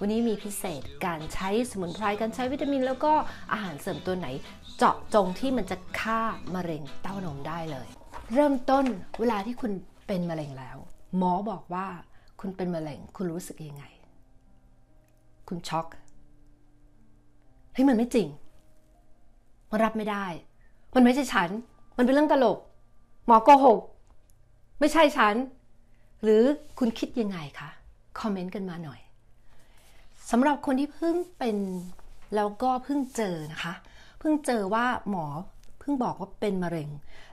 วันนี้มีพิเศษการใช้สมุนไพร การใช้วิตามินแล้วก็อาหารเสริมตัวไหน เจาะจงที่มันจะฆ่ามะเร็งเต้านมได้เลย เริ่มต้นเวลาที่คุณเป็นมะเร็งแล้ว หมอบอกว่าคุณเป็นมะเร็งคุณรู้สึกยังไง คุณช็อกเฮ้ยมันไม่จริงมันรับไม่ได้ มันไม่ใช่ฉัน มันเป็นเรื่องตลก หมอโกหกไม่ใช่ฉัน หรือคุณคิดยังไงคะคอมเมนต์กันมาหน่อยสำหรับคนที่เพิ่งเป็น แล้วก็เพิ่งเจอนะคะ เพิ่งเจอว่าหมอเพิ่งบอกว่าเป็นมะเร็ง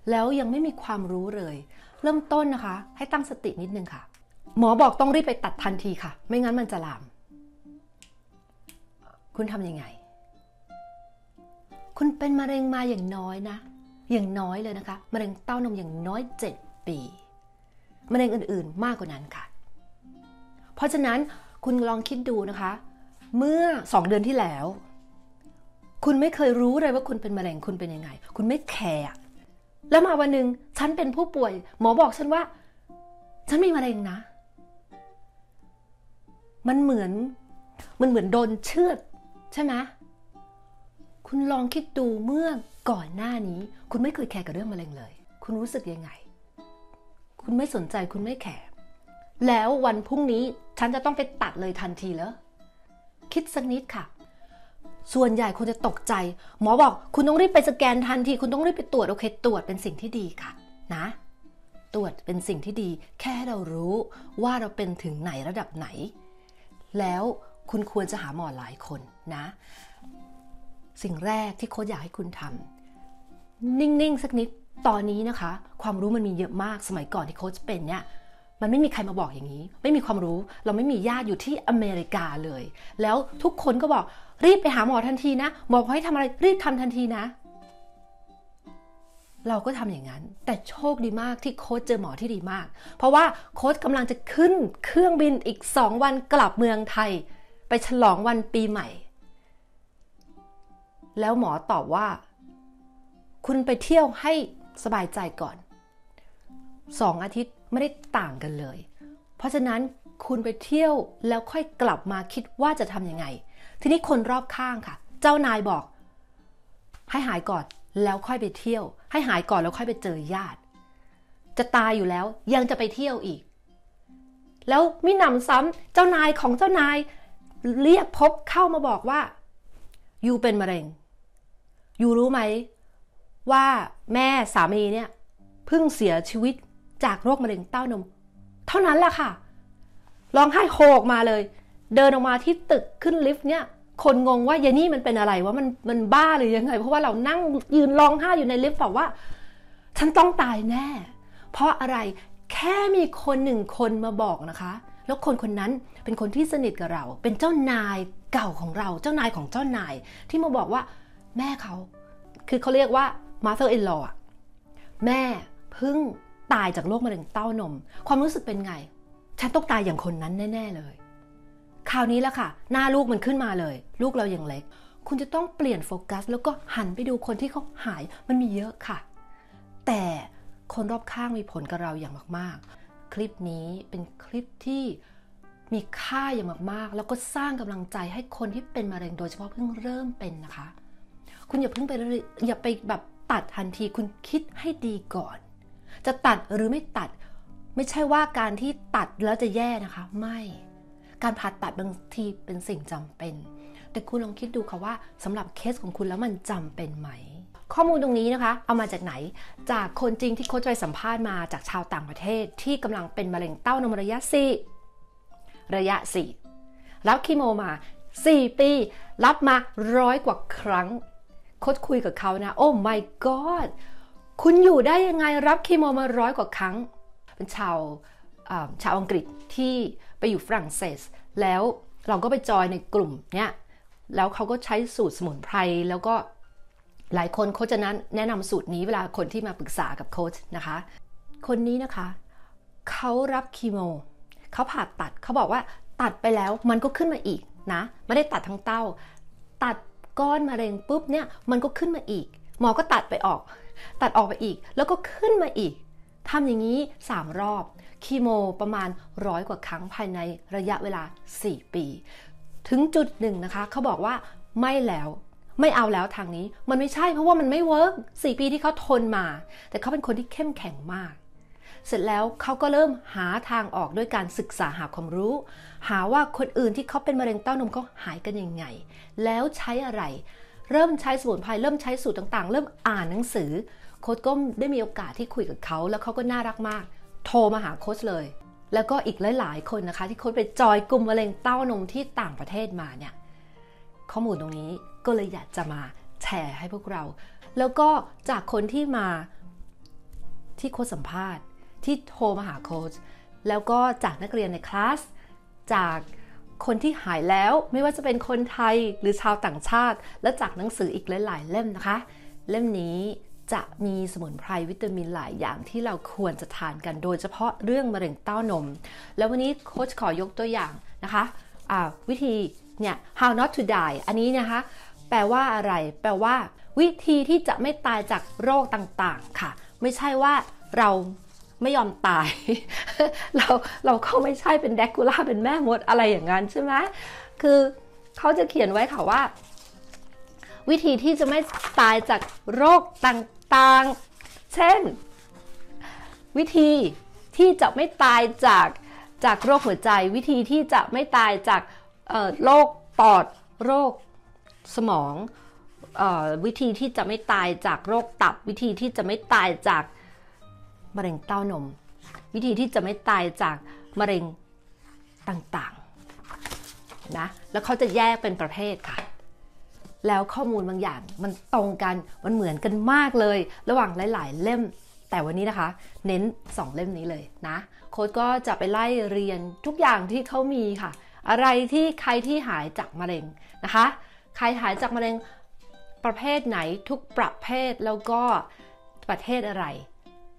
แล้วยังไม่มีความรู้เลย เริ่มต้นนะคะ ให้ตั้งสตินิดนึงค่ะ หมอบอกต้องรีบไปตัดทันทีค่ะ ไม่งั้นมันจะลาม คุณทำยังไง คุณเป็นมะเร็งมาอย่างน้อยนะ อย่างน้อยเลยนะคะ มะเร็งเต้านมอย่างน้อย 7 ปี มะเร็งอื่น ๆ มากกว่านั้นค่ะ เพราะฉะนั้นคุณลองคิดดูนะคะเมื่อสองเดือนที่แล้ว คุณไม่เคยรู้เลยว่าคุณเป็นมะเร็งคุณเป็นยังไง คุณไม่แคร์แล้วมาวันหนึ่งฉันเป็นผู้ป่วย หมอบอกฉันว่าฉันมีมะเร็งนะ มันเหมือน มันเหมือนโดนเชือดใช่ไหมคุณลองคิดดูเมื่อก่อนหน้านี้ คุณไม่เคยแคร์กับเรื่องมะเร็งเลย คุณรู้สึกยังไง คุณไม่สนใจคุณไม่แคร์แล้ววันพรุ่งนี้ฉันจะต้องไปตัดเลยทันทีเหรอคิดสักนิดค่ะ ส่วนใหญ่คนจะตกใจ หมอบอก คุณต้องรีบไปสแกนทันทีคุณต้องรีบไปตรวจโอเค ตรวจเป็นสิ่งที่ดีค่ะนะตรวจเป็นสิ่งที่ดี แค่เรารู้ว่าเราเป็นถึงไหนระดับไหน แล้วคุณควรจะหาหมอหลายคนนะ สิ่งแรกที่โค้ชอยากให้คุณทำนิ่ง ๆ สักนิดตอนนี้นะคะ ความรู้มันมีเยอะมากสมัยก่อนที่โค้ชเป็นเนี่ยมันไม่มีใครมาบอกอย่างนี้ ไม่มีความรู้ เราไม่มีญาติอยู่ที่อเมริกาเลย แล้วทุกคนก็บอกรีบไปหาหมอทันทีนะ หมอให้ทำอะไรรีบทำทันทีนะ เราก็ทำอย่างนั้น แต่โชคดีมากที่โค้ชเจอหมอที่ดีมาก เพราะว่าโค้ชกาลังจะขึ้นเครื่องบินอีกสองวันกลับเมืองไทย ไปฉลองวันปีใหม่ แล้วหมอตอบว่า คุณไปเที่ยวให้สบายใจก่อนสองอาทิตย์ไม่ได้ต่างกันเลย เพราะฉะนั้นคุณไปเที่ยวแล้วค่อยกลับมาคิดว่าจะทำยังไง ทีนี้คนรอบข้างค่ะ เจ้านายบอก ให้หายก่อนแล้วค่อยไปเที่ยว ให้หายก่อนแล้วค่อยไปเจอญาติ จะตายอยู่แล้วยังจะไปเที่ยวอีก แล้วมิหนำซ้ำเจ้านายของเจ้านาย เรียกพบเข้ามาบอกว่ายูเป็นมะเร็งยูรู้ไหมว่าแม่สามีเนี่ยเพิ่งเสียชีวิตจากโรคมะเร็งเต้านม เท่านั้นแหละค่ะร้องไห้โฮกมาเลย เดินออกมาที่ตึกขึ้นลิฟต์เนี่ย คนงงว่าเยนี่มันเป็นอะไรว่ามันมันบ้าหรือยังไง เพราะว่าเรานั่งยืนร้องไห้อยู่ในลิฟต์บอกว่า ฉันต้องตายแน่ เพราะอะไรแค่มีคนหนึ่งคนมาบอกนะคะ แล้วคนคนนั้นเป็นคนที่สนิทกับเรา เป็นเจ้านายเก่าของเราเจ้านายของเจ้านายที่มาบอกว่าแม่เขาคือเขาเรียกว่ามาสเตอร์อินลอแม่พึ่งตายจากโรคมะเร็งเต้านม ความรู้สึกเป็นไง ฉันต้องตายอย่างคนนั้นแน่ ๆ เลย คราวนี้แล้วค่ะ หน้าลูกมันขึ้นมาเลย ลูกเราอย่างเล็ก คุณจะต้องเปลี่ยนโฟกัสแล้วก็หันไปดูคนที่เขาหายมันมีเยอะค่ะ แต่คนรอบข้างมีผลกับเราอย่างมาก ๆ คลิปนี้เป็นคลิปที่มีค่าอย่างมาก ๆ แล้วก็สร้างกำลังใจให้คนที่เป็นมะเร็งโดยเฉพาะเพิ่งเริ่มเป็นนะคะ คุณอย่าเพิ่งไปอย่าไปแบบตัดทันทีคุณคิดให้ดีก่อนจะตัดหรือไม่ตัดไม่ใช่ว่าการที่ตัดแล้วจะแย่นะคะ ไม่ การผ่าตัดบางทีเป็นสิ่งจำเป็น แต่คุณลองคิดดูค่ะว่าสำหรับเคสของคุณแล้วมันจำเป็นไหม ข้อมูลตรงนี้นะคะเอามาจากไหนจากคนจริงที่โค้ชไปสัมภาษณ์มาจากชาวต่างประเทศที่กำลังเป็นมะเร็งเต้านมระยะสี่ระยะสี่รับคีโมมา4ปี รับมาร้อยกว่าครั้งโค้ชคุยกับเขานะ โอ้ my god คุณอยู่ได้ยังไงรับเคมีมาร้อยกว่าครั้ง เป็นชาวชาวอังกฤษที่ไปอยู่ฝรั่งเศสแล้วเราก็ไปจอยในกลุ่มเนี้ยแล้วเขาก็ใช้สูตรสมุนไพรแล้วก็หลายคนโค้ชนั้นแนะนำสูตรนี้เวลาคนที่มาปรึกษากับโค้ชนะคะคนนี้นะคะเขารับคีโมเขาผ่าตัดเขาบอกว่าตัดไปแล้วมันก็ขึ้นมาอีกนะไม่ได้ตัดทั้งเต้าตัดก้อนมะเร็งปุ๊บเนี่ยมันก็ขึ้นมาอีก หมอก็ตัดไปออกตัดออกไปอีกแล้วก็ขึ้นมาอีกทำอย่างนี้ 3 รอบคีโม ประมาณร้อยกว่าครั้งภายในระยะเวลา 4 ปี ถึงจุดหนึ่งนะคะ เขาบอกว่า ไม่แล้ว ไม่เอาแล้วทางนี้มันไม่ใช่เพราะว่ามันไม่เวิร์กสี่ปีที่เขาทนมา แต่เขาเป็นคนที่เข้มแข็งมาก เสร็จแล้วเขาก็เริ่มหาทางออกด้วยการศึกษาหาความรู้ หาว่าคนอื่นที่เขาเป็นมะเร็งเต้านมเขาหายกันยังไง แล้วใช้อะไรเริ่มใช้สมุนไพรเริ่มใช้สูตรต่างๆเริ่มอ่านหนังสือโค้ดก็ได้มีโอกาสที่คุยกับเขาแล้วเขาก็น่ารักมาก โทรมาหาโค้ชเลย แล้วก็อีกหลายๆคนนะคะ ที่โค้ชไปจอยกลุ่มมะเร็งเต้านมที่ต่างประเทศมาเนี่ยข้อมูลตรงนี้ก็เลยอยากจะมาแชร์ให้พวกเรา แล้วก็จากคนที่มาที่โค้ชสัมภาษณ์ ที่โทรมาหาโค้ชแล้วก็จากนักเรียนในคลาสจากคนที่หายแล้วไม่ว่าจะเป็นคนไทยหรือชาวต่างชาติ และจากหนังสืออีกหลายๆเล่มนะคะ เล่มนี้จะมีสมุนไพรวิตามินหลายอย่างที่เราควรจะทานกันโดยเฉพาะเรื่องมะเร็งเต้านม แล้ววันนี้โค้ชขอยกตัวอย่างนะคะะวิธีเนี่ย how not to die อันนี้นะคะแปลว่าอะไรแปลว่าวิธีที่จะไม่ตายจากโรคต่างๆค่ะ ไม่ใช่ว่าเราไม่ยอมตาย เราเราก็ไม่ใช่เป็นแดกูล่าเป็นแม่มดอะไรอย่างนั้นใช่ไหมคือเขาจะเขียนไว้ค่ะว่า วิธีที่จะไม่ตายจากโรคต่าง ๆ เช่น วิธีที่จะไม่ตายจากจากโรคหัวใจ วิธีที่จะไม่ตายจากโรคปอดโรคสมอง วิธีที่จะไม่ตายจากโรคตับ วิธีที่จะไม่ตายจากมะเร็งเต้านม วิธีที่จะไม่ตายจากมะเร็งต่างๆนะแล้วเขาจะแยกเป็นประเภทค่ะ แล้วข้อมูลบางอย่างมันตรงกันมันเหมือนกันมากเลย ระหว่างหลาย ๆ เล่มแต่วันนี้นะคะ เน้น 2 เล่มนี้เลยนะโค้ดก็จะไปไล่เรียนทุกอย่างที่เขามีค่ะ อะไรที่ใครที่หายจากมะเร็งนะคะ ใครหายจากมะเร็งประเภทไหนทุกประเภทแล้วก็ประเทศอะไร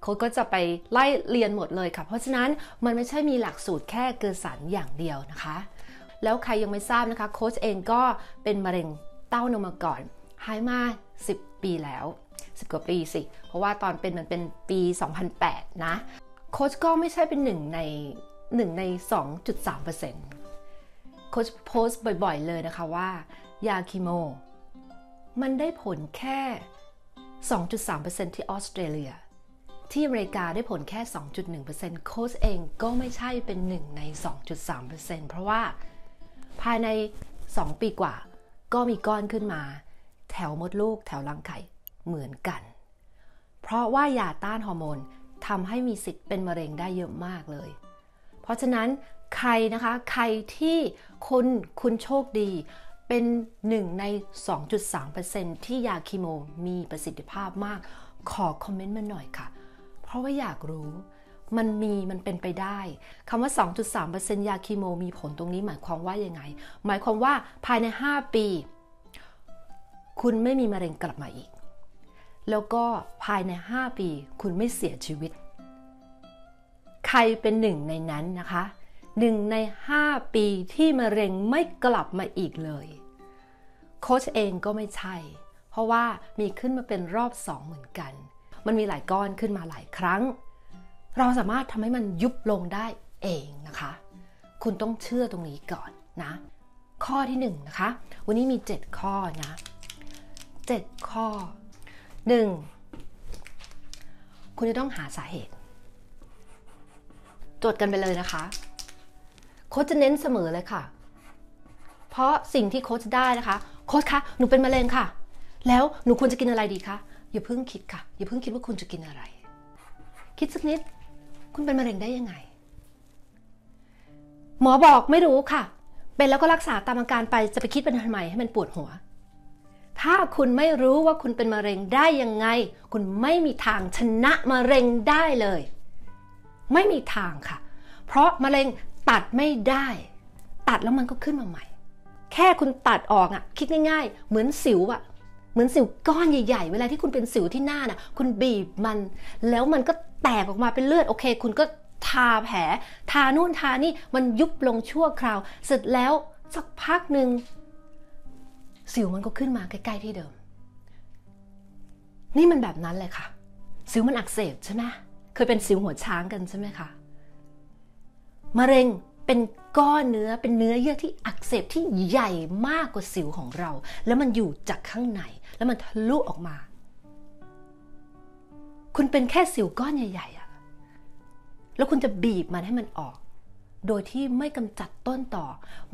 โค้ก็จะไปไล่เรียนหมดเลยค่ะ เพราะฉะนั้นมันไม่ใช่มีหลักสูตรแค่เกสันอย่างเดียวนะคะ แล้วใครยังไม่ทราบนะคะ โค้ชเองก็เป็นมะเร็งเต้านมมาก่อนหายมา 10 ปีแล้ว10กว่าปีสิ เพราะว่าตอนเป็นมันเป็นปี 2008 นะ โค้ชก็ไม่ใช่เป็นหนึ่งในหนึ่งใน 2.3%โค้ชโพสต์บ่อยๆเลยนะคะว่า ยาคีโมมันได้ผลแค่2.3%ที่ออสเตรเลียที่อเมริกาได้ผลแค่ 2.1%โค้ชเองก็ไม่ใช่เป็นหนึ่งใน 2.3%เพราะว่าภายใน 2 ปีกว่าก็มีก้อนขึ้นมา แถวมดลูกแถวรังไข่เหมือนกัน เพราะว่ายาต้านฮอร์โมนทำให้มีสิทธิ์เป็นมะเร็งได้เยอะมากเลย เพราะฉะนั้นใครนะคะ ใครที่คุณคุณโชคดีเป็นหนึ่งใน 2.3%ที่ยาคีโมมีประสิทธิภาพมาก ขอคอมเมนต์มาหน่อยค่ะราะว่าอยากรู้มันมี มันเป็นไปได้คำว่า 2.3%ยาคีโมมีผลตรงนี้หมายความว่ายังไง หมายความว่าภายใน 5 ปี คุณไม่มีมะเร็งกลับมาอีก แล้วก็ภายใน 5 ปี คุณไม่เสียชีวิต ใครเป็นหนึ่งในนั้นนะคะ หนึ่งใน 5 ปีที่มะเร็งไม่กลับมาอีกเลย โค้ชเองก็ไม่ใช่ เพราะว่ามีขึ้นมาเป็นรอบสองเหมือนกันมันมีหลายก้อนขึ้นมาหลายครั้ง เราสามารถทำให้มันยุบลงได้เองนะคะ คุณต้องเชื่อตรงนี้ก่อนนะข้อที่1นนะคะวันนี้มี 7 ข้อนะ 7 ข้อ 1. คุณจะต้องหาสาเหตุจดกันไปเลยนะคะ โค้ชจะเน้นเสมอเลยค่ะ เพราะสิ่งที่โค้ชได้นะคะ โค้ชคะหนูเป็นมะเร็งค่ะ แล้วหนูควรจะกินอะไรดีคะอย่าเพิ่งคิดค่ะอย่าเพิ่งคิดว่าคุณจะกินอะไร คิดสักนิด คุณเป็นมะเร็งได้ยังไง หมอบอกไม่รู้ค่ะ เป็นแล้วก็รักษาตามอาการไปจะไปคิดเป็นทำไมให้มันปวดหัว ถ้าคุณไม่รู้ว่าคุณเป็นมะเร็งได้ยังไง คุณไม่มีทางชนะมะเร็งได้เลย ไม่มีทางค่ะ เพราะ มะเร็งตัดไม่ได้ ตัดแล้วมันก็ขึ้นมาใหม่ แค่คุณตัดออกอะ่ะ คิดง่ายๆ เหมือนสิวอะ่ะเหมือนสิวก้อนใหญ่ ๆ เวลาที่คุณเป็นสิวที่หน้าน่ะ คุณบีบมัน แล้วมันก็แตกออกมาเป็นเลือด โอเค คุณก็ทาแผล ทานู่น ทานี่ มันยุบลงชั่วคราวเสร็จแล้วสักพักหนึ่งสิวมันก็ขึ้นมาใกล้ ๆที่เดิม นี่มันแบบนั้นเลยค่ะ สิวมันอักเสบใช่ไหมเคยเป็นสิวหัวช้างกันใช่ไหมคะมะเร็งเป็นก้อนเนื้อ เป็นเนื้อเยื่อที่อักเสบที่ใหญ่มากกว่าสิวของเรา แล้วมันอยู่จากข้างในแล้วมันทะลุออกมา คุณเป็นแค่สิวก้อนใหญ่ ๆอะแล้วคุณจะบีบมันให้มันออก โดยที่ไม่กำจัดต้นต่อ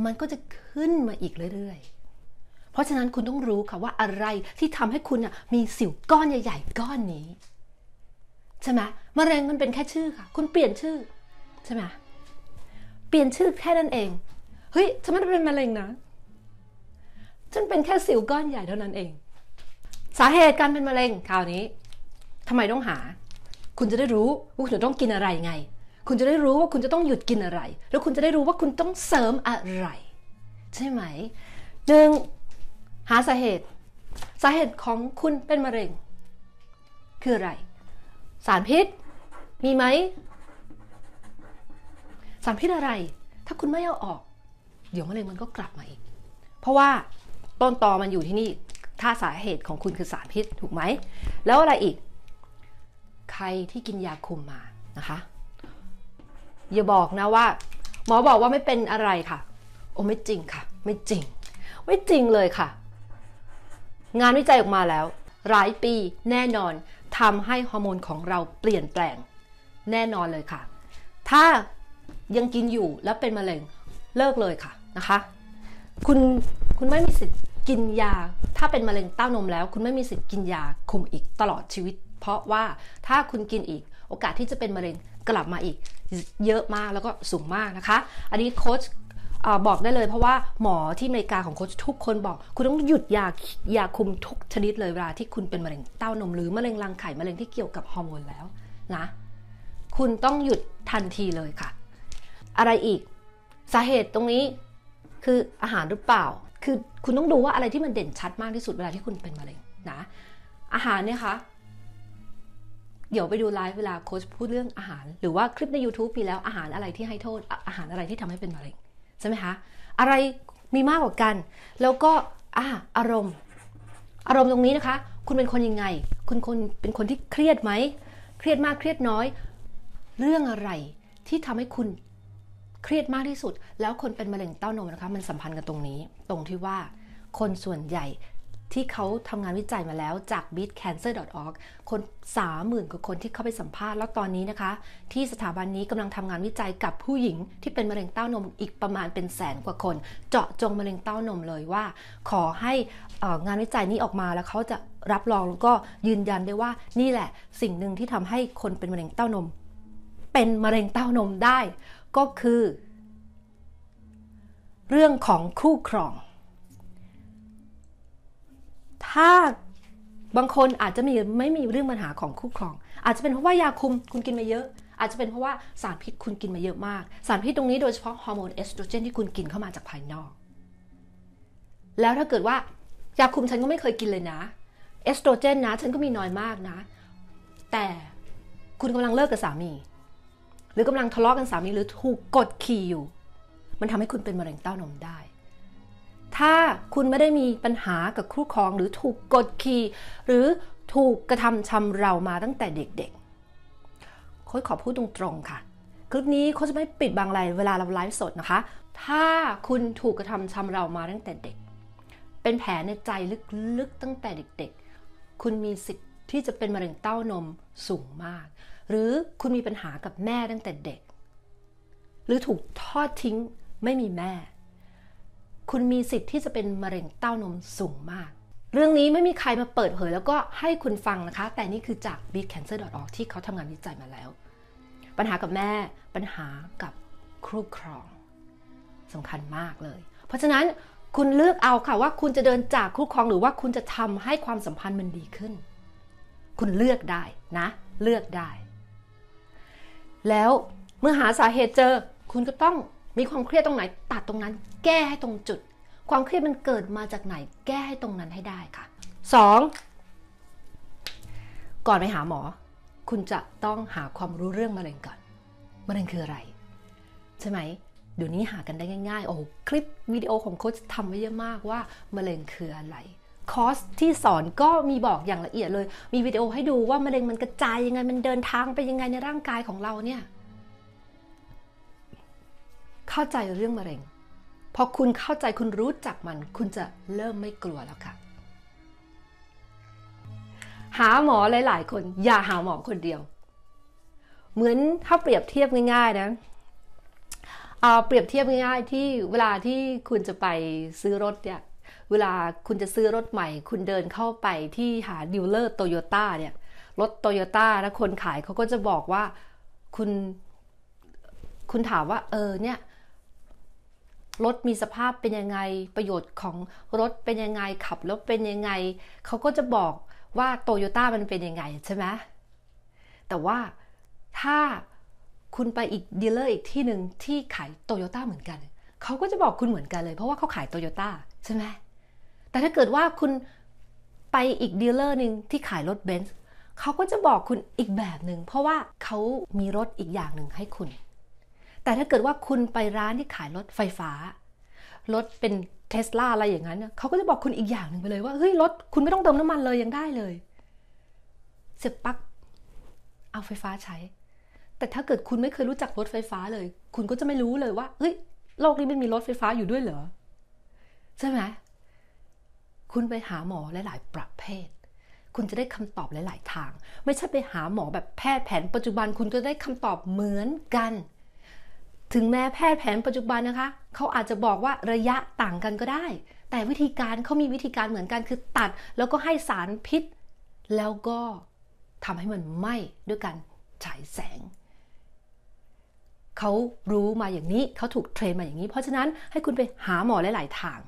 มันก็จะขึ้นมาอีกเรื่อย ๆ เพราะฉะนั้นคุณต้องรู้ค่ะว่าอะไรที่ทำให้คุณมีสิวก้อนใหญ่ ๆ ก้อนนี้ใช่ไหมมะเร็งมันเป็นแค่ชื่อค่ะ คุณเปลี่ยนชื่อใช่ไหมเปลี่ยนชื่อแค่นั้นเอง เฮ้ยฉันไม่ได้เป็นมะเร็งนะ ฉันเป็นแค่สิวก้อนใหญ่เท่านั้นเองสาเหตุการเป็นมะเร็งคราวนี้ ทำไมต้องหา คุณจะได้รู้ว่าคุณต้องกินอะไรไง คุณจะได้รู้ว่าคุณจะต้องหยุดกินอะไร แล้วคุณจะได้รู้ว่าคุณต้องเสริมอะไร ใช่ไหมหนึ่งหาสาเหตุสาเหตุของคุณเป็นมะเร็ง คืออะไร สาร พิษมีไหมสารพิษอะไร ถ้าคุณไม่เอาออก เดี๋ยวมะเร็งมันก็กลับมาอีกเพราะว่าต้นตอมันอยู่ที่นี่ถ้าสาเหตุของคุณคือสารพิษถูกไหมแล้วอะไรอีกใครที่กินยาคุมมานะคะอย่าบอกนะว่า หมอบอกว่าไม่เป็นอะไรค่ะโอ้ไม่จริงค่ะไม่จริงไม่จริงเลยค่ะ งานวิจัยออกมาแล้วหลายปีแน่นอนทำให้ฮอร์โมนของเราเปลี่ยนแปลงแน่นอนเลยค่ะ ถ้ายังกินอยู่แล้วเป็นมะเร็งเลิกเลยค่ะนะคะคุณคุณไม่มีสิทธิ์กินยา ถ้าเป็นมะเร็งเต้านมแล้ว คุณไม่มีสิทธิ์กินยาคุมอีกตลอดชีวิต เพราะว่าถ้าคุณกินอีกโอกาสที่จะเป็นมะเร็งกลับมาอีก เยอะมากแล้วก็สูงมากนะคะอันนี้โค้ชบอกได้เลย เพราะว่าหมอที่อเมริกาของโค้ชทุกคนบอก คุณต้องหยุดยายาคุมทุกชนิดเลยเวลาที่คุณเป็นมะเร็งเต้านมหรือมะเร็งรังไข่มะเร็งที่เกี่ยวกับฮอร์โมนแล้วนะคุณต้องหยุดทันทีเลยค่ะ อะไรอีกสาเหตุตรงนี้คืออาหารหรือเปล่าคือคุณต้องดูว่าอะไรที่มันเด่นชัดมากที่สุดเวลาที่คุณเป็นมะเร็งนะอาหารเนี่ยคะเดี๋ยวไปดูไลฟ์เวลาโค้ชพูดเรื่องอาหาร หรือว่าคลิปใน YouTube มีแล้วอาหารอะไรที่ให้โทษอาหารอะไรที่ทำให้เป็นมะเร็งใช่ไหมคะอะไร มีมากกว่ากันแล้วก็อ่าอารมณ์ อารมณ์ตรงนี้นะคะคุณเป็นคนยังไง คุณคนเป็นคนที่เครียดไหมเครียดมากเครียดน้อย เรื่องอะไรที่ทำให้คุณเครียดมากที่สุด แล้วคนเป็นมะเร็งเต้านมนะคะ มันสัมพันธ์กันตรงนี้ ตรงที่ว่าคนส่วนใหญ่ที่เขาทำงานวิจัยมาแล้วจาก beatcancer.org คน30,000กว่าคนที่เข้าไปสัมภาษณ์ แล้วตอนนี้นะคะที่สถาบันนี้กำลังทำงานวิจัยกับผู้หญิง ที่เป็นมะเร็งเต้านม อีกประมาณเป็นแสนกว่าคน เจาะจงมะเร็งเต้านมเลยว่า ขอให้งานวิจัยนี้ออกมาแล้วเขาจะรับรองแล้วก็ยืนยันได้ว่านี่แหละ สิ่งหนึ่งที่ทำให้คนเป็นมะเร็งเต้านมเป็นมะเร็งเต้านมได้ก็คือเรื่องของคู่ครอง ถ้าบางคนอาจจะมีไม่มีเรื่องปัญหาของคู่ครอง อาจจะเป็นเพราะว่ายาคุมคุณกินมาเยอะ อาจจะเป็นเพราะว่าสารพิษคุณกินมาเยอะมากสารพิษตรงนี้โดยเฉพาะฮอร์โมนเอสโตรเจนที่คุณกินเข้ามาจากภายนอก แล้วถ้าเกิดว่ายาคุมฉันก็ไม่เคยกินเลยนะเอสโตรเจนนะฉันก็มีน้อยมากนะแต่คุณกำลังเลิกกับสามีหรือกำลังทะเลาะกันสามีหรือถูกกดขี่อยู่มันทำให้คุณเป็นมะเร็งเต้านมได้ ถ้าคุณไม่ได้มีปัญหากับคู่ครองหรือถูกกดขี่หรือถูกกระทำชำเรามาตั้งแต่เด็กๆค้ยขอพูดตรงๆค่ะคลิปนี้โค้ชจะไม่ปิดบางรายเวลาเราไลฟ์สดนะคะ ถ้าคุณถูกกระทำชำเรามาตั้งแต่เด็ก เป็นแผลในใจลึกๆตั้งแต่เด็ก ๆ คุณมีสิทธิ์ที่จะเป็นมะเร็งเต้านมสูงมากหรือ คุณมีปัญหากับแม่ตั้งแต่เด็ก หรือถูกทอดทิ้งไม่มีแม่ คุณมีสิทธิ์ที่จะเป็นมะเร็งเต้านมสูงมาก เรื่องนี้ไม่มีใครมาเปิดเผย แล้วก็ให้คุณฟังนะคะ แต่นี่คือจาก bigcancer.org ที่เขาทำงานวิจัยมาแล้ว ปัญหากับแม่ปัญหากับครูครองสำคัญมากเลย เพราะฉะนั้นคุณเลือกเอาค่ะว่าคุณจะเดินจากคู่ครองหรือว่าคุณจะทำให้ความสัมพันธ์มันดีขึ้น คุณเลือกได้นะ เลือกได้แล้วเมื่อหาสาเหตุเจอ คุณก็ต้องมีความเครียดตรงไหนตัดตรงนั้น แก้ให้ตรงจุด ความเครียดมันเกิดมาจากไหน แก้ให้ตรงนั้นให้ได้ค่ะ 2. ก่อนไปหาหมอ คุณจะต้องหาความรู้เรื่องมะเร็งก่อนมะเร็งคืออะไรใช่ไหมเดี๋ยวนี้หากันได้ง่าย ๆโอ้คลิปวิดีโอของโค้ชทำไว้เยอะมากว่ามะเร็งคืออะไรคอร์ส ที่สอนก็มีบอกอย่างละเอียดเลย มีวิดีโอให้ดูว่ามะเร็งมันกระจายยังไง มันเดินทางไปยังไงในร่างกายของเราเนี่ย เข้าใจเรื่องมะเร็ง พอคุณเข้าใจคุณรู้จักมัน คุณจะเริ่มไม่กลัวแล้วค่ะ หาหมอหลายๆคน อย่าหาหมอคนเดียว เหมือนถ้าเปรียบเทียบง่าย ๆนะเปรียบเทียบง่าย ๆ ที่เวลาที่คุณจะไปซื้อรถเนี่ยเวลาคุณจะซื้อรถใหม่ คุณเดินเข้าไปที่หาดีลเลอร์โตโยต้าเนี่ย รถโตโยต้าแ้ะคนขายเขาก็จะบอกว่า คุณ คุณถามว่า เออ เนี่ย รถมีสภาพเป็นยังไง ประโยชน์ของรถเป็นยังไง ขับรถเป็นยังไงเขาก็จะบอกว่าโตโยต้ามันเป็นยังไงใช่ไหมแต่ว่าถ้าคุณไปอีกดีลเลอร์อีกที่หนึ่งที่ขายโตโยต้าเหมือนกันเขาก็จะบอกคุณเหมือนกันเลย เพราะว่าเขาขายโตโยต้าใช่ไหมแต่ถ้าเกิดว่าคุณไปอีกดีลเลอร์หนึ่งที่ขายรถเบนซ์เขาก็จะบอกคุณอีกแบบหนึ่งเพราะว่าเขามีรถอีกอย่างหนึ่งให้คุณ แต่ถ้าเกิดว่าคุณไปร้านที่ขายรถไฟฟ้า รถเป็นเทสลาอะไรอย่างนั้นเขาก็จะบอกคุณอีกอย่างหนึ่งไปเลยว่าเฮ้ยรถคุณไม่ต้องเติมน้ำมันเลยยังได้เลยเสร็จปั๊กเอาไฟฟ้าใช้ แต่ถ้าเกิดคุณไม่เคยรู้จักรถไฟฟ้าเลย คุณก็จะไม่รู้เลยว่าเฮ้ยโลกนี้มันมีรถไฟฟ้าอยู่ด้วยเหรอใช่ไหมคุณไปหาหมอหลาย ๆ ประเภท คุณจะได้คำตอบหลาย ๆทาง ไม่ใช่ไปหาหมอแบบแพทย์แผนปัจจุบันคุณก็ได้คำตอบเหมือนกัน ถึงแม้แพทย์แผนปัจจุบันนะคะ เขาอาจจะบอกว่าระยะต่างกันก็ได้ แต่วิธีการเขามีวิธีการเหมือนกันคือตัด แล้วก็ให้สารพิษ แล้วก็ทำให้มันไหม้ด้วยการฉายแสง เขารู้มาอย่างนี้เขาถูกเทรนมาอย่างนี้ เพราะฉะนั้นให้คุณไปหาหมอหลาย ๆ ทาง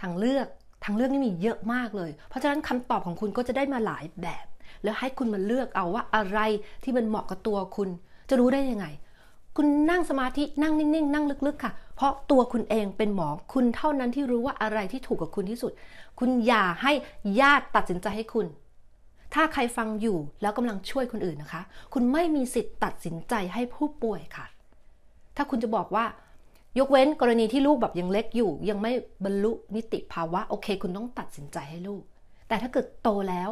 ทางเลือกทางเลือกนี่มีเยอะมากเลย เพราะฉะนั้นคำตอบของคุณก็จะได้มาหลายแบบ แล้วให้คุณมาเลือกเอาว่าอะไรที่มันเหมาะกับตัวคุณ จะรู้ได้ยังไง คุณนั่งสมาธิ นั่งนิ่งๆ นั่งลึกๆ ค่ะ เพราะตัวคุณเองเป็นหมอ คุณเท่านั้นที่รู้ว่าอะไรที่ถูกกับคุณที่สุด คุณอย่าให้ญาติตัดสินใจให้คุณ ถ้าใครฟังอยู่แล้วกำลังช่วยคนอื่นนะคะ คุณไม่มีสิทธิ์ตัดสินใจให้ผู้ป่วยค่ะ ถ้าคุณจะบอกว่ายกเว้นกรณีที่ลูกแบบยังเล็กอยู่ ยังไม่บรรลุนิติภาวะโอเค คุณต้องตัดสินใจให้ลูก แต่ถ้าเกิดโตแล้ว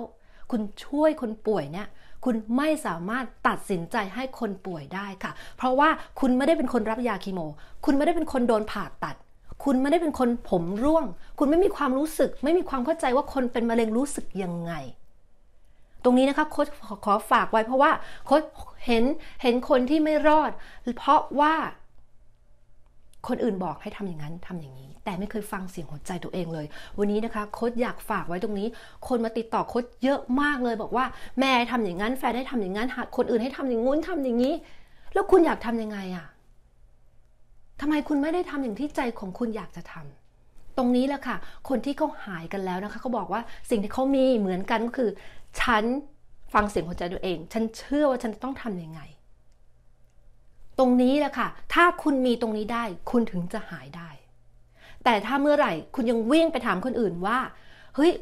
คุณช่วยคนป่วยเนี่ย คุณไม่สามารถตัดสินใจให้คนป่วยได้ค่ะ เพราะว่าคุณไม่ได้เป็นคนรับยาคีโม คุณไม่ได้เป็นคนโดนผ่าตัด คุณไม่ได้เป็นคนผมร่วง คุณไม่มีความรู้สึก ไม่มีความเข้าใจว่าคนเป็นมะเร็งรู้สึกยังไง ตรงนี้นะคะโค้ชขอฝากไว้เพราะว่าโค้ชเห็นเห็นคนที่ไม่รอดเพราะว่าคนอื่นบอกให้ทำอย่างนั้น ทำอย่างนี้ แต่ไม่เคยฟังเสียงหัวใจตัวเองเลย วันนี้นะคะโค้ดอยากฝากไว้ตรงนี้ คนมาติดต่อโค้ดเยอะมากเลย บอกว่า แม่ทำอย่างนั้น แฟนได้ทำอย่างนั้นคนอื่นให้ทำอย่างงู้นทำอย่างนี้ แล้วคุณอยากทํำยังไงอะ่ะ ทำไมคุณไม่ได้ทำอย่างที่ใจของคุณอยากจะทำ ตรงนี้แหละค่ะคนที่เขาหายกันแล้วนะคะเขาบอกว่าสิ่งที่เขามีเหมือนกันก็คือ ฉันฟังเสียงหัวใจตัวเอง ฉันเชื่อว่าฉันต้องทํำยังไงตรงนี้แหละค่ะ ถ้าคุณมีตรงนี้ได้ คุณถึงจะหายได้ แต่ถ้าเมื่อไหร่คุณยังวิ่งไปถามคนอื่นว่า เฮ้ย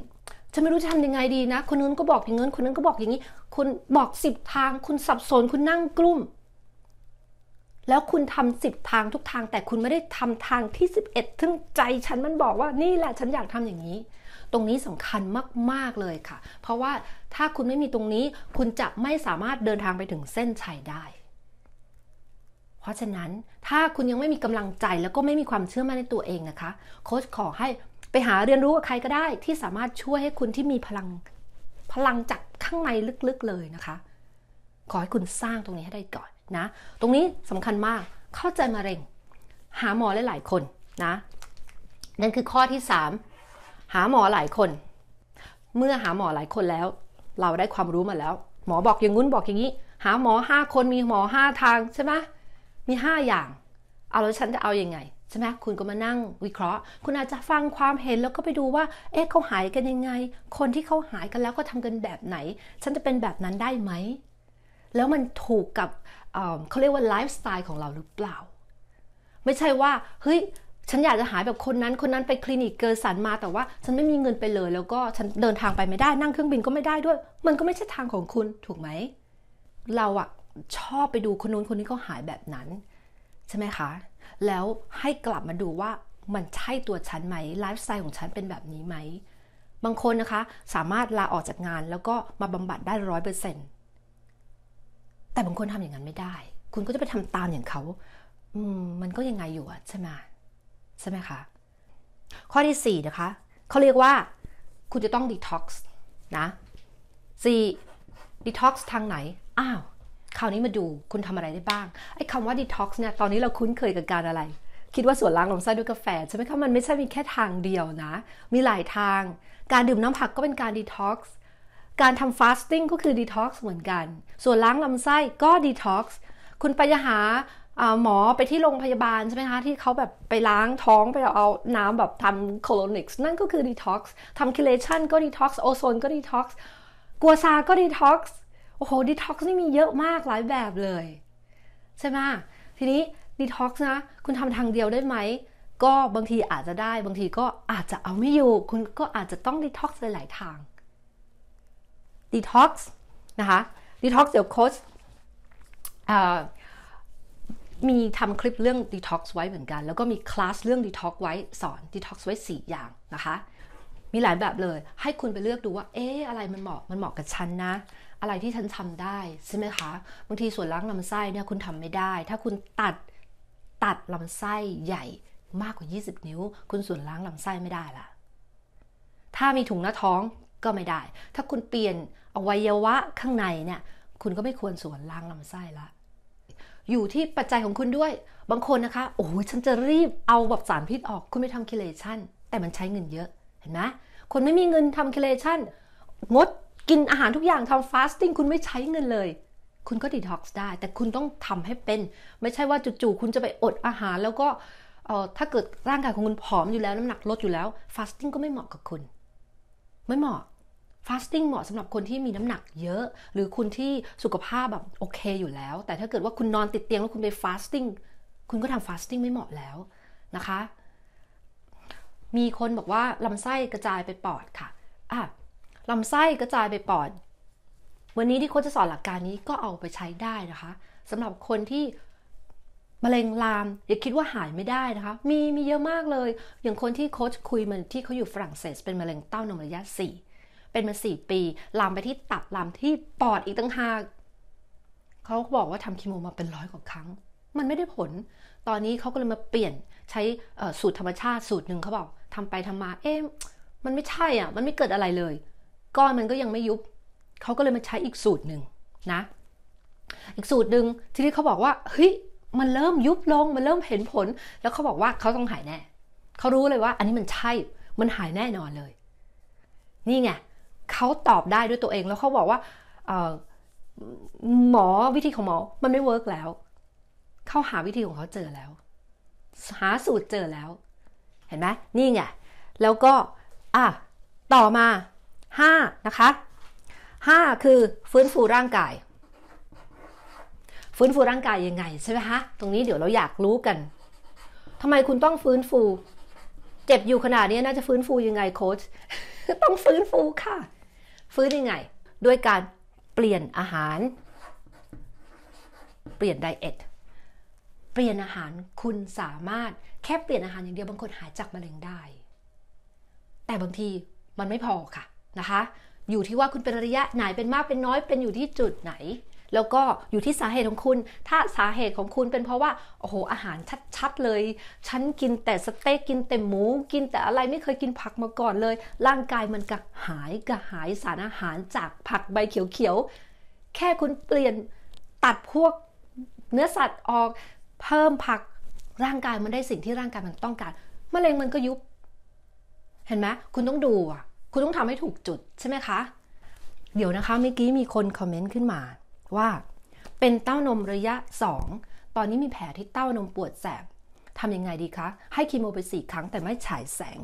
ฉันไม่รู้จะทำยังไงดีนะ คนนู้นก็บอกอย่างนู้นคนนั้นก็บอกอย่างนี้ คุณบอกสิบทาง คุณสับสน คุณนั่งกลุ้ม แล้วคุณทำสิบทางทุกทาง แต่คุณไม่ได้ทำทางที่สิบเอ็ดทึ่งใจ ฉันมันบอกว่า นี่แหละฉันอยากทำอย่างนี้ ตรงนี้สำคัญมาก ๆเลยค่ะ เพราะว่าถ้าคุณไม่มีตรงนี้ คุณจะไม่สามารถเดินทางไปถึงเส้นชัยได้เพราะฉะนั้นถ้าคุณยังไม่มีกำลังใจแล้วก็ไม่มีความเชื่อมั่นในตัวเองนะคะโค้ชขอให้ไปหาเรียนรู้กับใครก็ได้ ที่สามารถช่วยให้คุณที่มีพลัง พลังจากข้างในลึกๆเลยนะคะ ขอให้คุณสร้างตรงนี้ให้ได้ก่อนนะ ตรงนี้สำคัญมากเข้าใจมะเร็งหาหมอหลายๆคนนะนั่นคือข้อที่3หาหมอหลายคน เมื่อหาหมอหลายคนแล้ว เราได้ความรู้มาแล้ว หมอบอกอย่างงุ้นบอกอย่างนี้ หาหมอ5คนมีหมอ5ทางใช่ไหมมี 5 อย่าง เอาแล้วฉันจะเอาอยัางไง ใช่ไหมคุณก็มานั่ง วิเคราะห์ คุณอาจจะฟังความเห็นแล้วก็ไปดูว่า เอ๊ะเขาหายกันยังไง คนที่เขาหายกันแล้วก็ทำกันแบบไหน ฉันจะเป็นแบบนั้นได้ไหม แล้วมันถูกกับเเขาเรียกว่าไลฟ์สไตล์ของเราหรือเปล่า ไม่ใช่ว่า เฮ้ย ฉันอยากจะหายแบบคนนั้น คนนั้นไปคลินิกเกินสันมา แต่ว่า ฉันไม่มีเงินไปเลย แล้วก็ฉันเดินทางไปไม่ได้นั่งเครื่องบินก็ไม่ได้ด้วย มันก็ไม่ใช่ทางของคุณถูกไหม เราอะชอบไปดูคนนู้นคนนี้ก็หายแบบนั้น ใช่ไหมคะ แล้วให้กลับมาดูว่ามันใช่ตัวฉันไหมไลฟ์สไตล์ของฉันเป็นแบบนี้ไหม บางคนนะคะ สามารถลาออกจากงานแล้วก็มาบำบัดได้ร้อยเปอร์เซ็นต์แต่บางคนทำอย่างนั้นไม่ได้ คุณก็จะไปทำตามอย่างเขาอืมมันก็ยังไงอยู่อะใช่ไหมใช่ไหมคะ ข้อที่สี่นะคะ เขาเรียกว่า คุณจะต้องดีท็อกซ์นะสี่ดีท็อกซ์ทางไหนอ้าวคราวนี้มาดูคุณทำอะไรได้บ้างไอ้คำว่า detox เนี่ยตอนนี้เราคุ้นเคยกับการอะไร คิดว่าส่วนล้างลำไส้ด้วยกาแฟ ใช่ไหมคะมันไม่ใช่มีแค่ทางเดียวนะ มีหลายทาง การดื่มน้ำผักก็เป็นการ detox การทำ fasting ก็คือ detox เหมือนกัน ส่วนล้างลำไส้ก็ detox คุณไปหาหมอไปที่โรงพยาบาลใช่ไหมคะที่เขาแบบไปล้างท้องไปเอาน้ำแบบทำ c o l o n i c ์นั่นก็คือ detox ทำ chelation ก็ detox โอโซนก็ detox กัวซาก็ detox โอ้โหดีท็อกซ์นี่มีเยอะมากหลายแบบเลย ใช่ไหมทีนี้ดีท็อกซ์นะคุณทำทางเดียวได้ไหม ก็บางทีอาจจะได้บางทีก็อาจจะเอาไม่อยู่ คุณก็อาจจะต้องดีท็อกซ์หลายทางดีท็อกซ์นะคะดีท็อกซ์เดี๋ยวโค้ชมีทำคลิปเรื่องดีท็อกซ์ไว้เหมือนกัน แล้วก็มีคลาสเรื่องดีท็อกซ์ไว้สอนดีท็อกซ์ไว้ 4 อย่างนะคะมีหลายแบบเลยให้คุณไปเลือกดูว่าเอ๊ะอะไรมันเหมาะมันเหมาะกับฉันนะอะไรที่ฉันทำได้ใช่ไหมคะบางทีส่วนล้างลำไส้เนี่ยคุณทำไม่ได้ ถ้าคุณตัดตัดลำไส้ใหญ่มากกว่า 20 นิ้ว คุณส่วนล้างลำไส้ไม่ได้ละถ้ามีถุงหน้าท้องก็ไม่ได้ ถ้าคุณเปลี่ยนอวัยวะข้างในเนี่ย คุณก็ไม่ควรส่วนล้างลำไส้ละอยู่ที่ปัจจัยของคุณด้วย บางคนนะคะโอ้ยฉันจะรีบเอาแบบสารพิษออก คุณไม่ทำคิเลชันแต่มันใช้เงินเยอะเห็นไหมคนไม่มีเงินทำคิเลชันงดกินอาหารทุกอย่างทำฟาสติ้งคุณไม่ใช้เงินเลย คุณก็ดีท็อกซ์ได้ แต่คุณต้องทำให้เป็น ไม่ใช่ว่าจู่ๆคุณจะไปอดอาหาร แล้วก็เออถ้าเกิดร่างกายของคุณผอมอยู่แล้วน้ำหนักลดอยู่แล้วฟาสติ้งก็ไม่เหมาะกับคุณไม่เหมาะฟาสติ้งเหมาะสำหรับคนที่มีน้ำหนักเยอะ หรือคุณที่สุขภาพแบบโอเค อยู่แล้ว แต่ถ้าเกิดว่าคุณนอนติดเตียงแล้วคุณไปฟาสติ้งคุณก็ทำฟาสติ้งไม่เหมาะแล้วนะคะ มีคนบอกว่าลำไส้กระจายไปปอดค่ะอ่ะลำไส้กระจายไปปอด วันนี้ที่โค้ชจะสอนหลักการนี้ก็เอาไปใช้ได้นะคะสำหรับคนที่มะเร็งลามอย่าคิดว่าหายไม่ได้นะคะ มีมีเยอะมากเลย อย่างคนที่โค้ชคุยมันที่เขาอยู่ฝรั่งเศสเป็นมะเร็งเต้านมระยะ4เป็นมา4ปี ลามไปที่ตับลามที่ปอดอีกตั้งหากเขาบอกว่าทำคีโมมาเป็นร้อยกว่าครั้ง มันไม่ได้ผล ตอนนี้เขาก็เลยมาเปลี่ยนใช้สูตรธรรมชาติสูตรหนึ่งเขาบอกทำไปทำมา เอ๊ะ มันไม่ใช่อ่ะ มันไม่เกิดอะไรเลยก้อนมันก็ยังไม่ยุบ เขาก็เลยมาใช้อีกสูตรหนึ่งนะ อีกสูตรหนึ่งทีนี้เขาบอกว่าเฮ้ยมันเริ่มยุบลงมันเริ่มเห็นผล แล้วเขาบอกว่าเขาต้องหายแน่เขารู้เลยว่า อันนี้มันใช่ มันหายแน่นอนเลย นี่ไงเขาตอบได้ด้วยตัวเอง แล้วเขาบอกว่าหมอวิธีของหมอมันไม่เวิร์กแล้วเขาหาวิธีของเขาเจอแล้ว หาสูตรเจอแล้ว เห็นไหมนี่ไงแล้วก็ อ่ะต่อมา5นะคะ5คือฟื้นฟูร่างกาย ฟื้นฟูร่างกายยังไงใช่ไหมคะตรงนี้เดี๋ยวเราอยากรู้กันทำไมคุณต้องฟื้นฟู เจ็บอยู่ขนาดนี้ น่าจะฟื้นฟูยังไงโค้ชต้องฟื้นฟูค่ะ ฟื้นยังไงด้วยการเปลี่ยนอาหาร เปลี่ยนไดเอทเปลี่ยนอาหารคุณสามารถแค่เปลี่ยนอาหารอย่างเดียวบางคนหายจากมะเร็งได้ แต่บางทีมันไม่พอค่ะนะคะอยู่ที่ว่าคุณเป็นระยะไหนเป็นมากเป็นน้อยเป็นอยู่ที่จุดไหน แล้วก็อยู่ที่สาเหตุของคุณ ถ้าสาเหตุของคุณเป็นเพราะว่าโอ้โห อาหารชัดๆเลย ฉันกินแต่สเต็กกิน แต่หมู กินแต่อะไรไม่เคยกินผักมาก่อนเลย ร่างกายมันกระหายกระหายสารอาหารจากผักใบเขียวๆ แค่คุณเปลี่ยนตัดพวกเนื้อสัตว์ออกเพิ่มผักร่างกายมันได้สิ่งที่ร่างกายมันต้องการมะเร็งมันก็ยุบ เห็นไหมคุณต้องดูอ่ะคุณต้องทำให้ถูกจุดใช่ไหมคะ เดี๋ยวนะคะ เมื่อกี้มีคนคอมเมนต์ขึ้นมาว่าเป็นเต้านมระยะ 2 ตอนนี้มีแผลที่เต้านมปวดแสบทำยังไงดีคะ ให้คีโมไปสี่ครั้งแต่ไม่ฉายแสง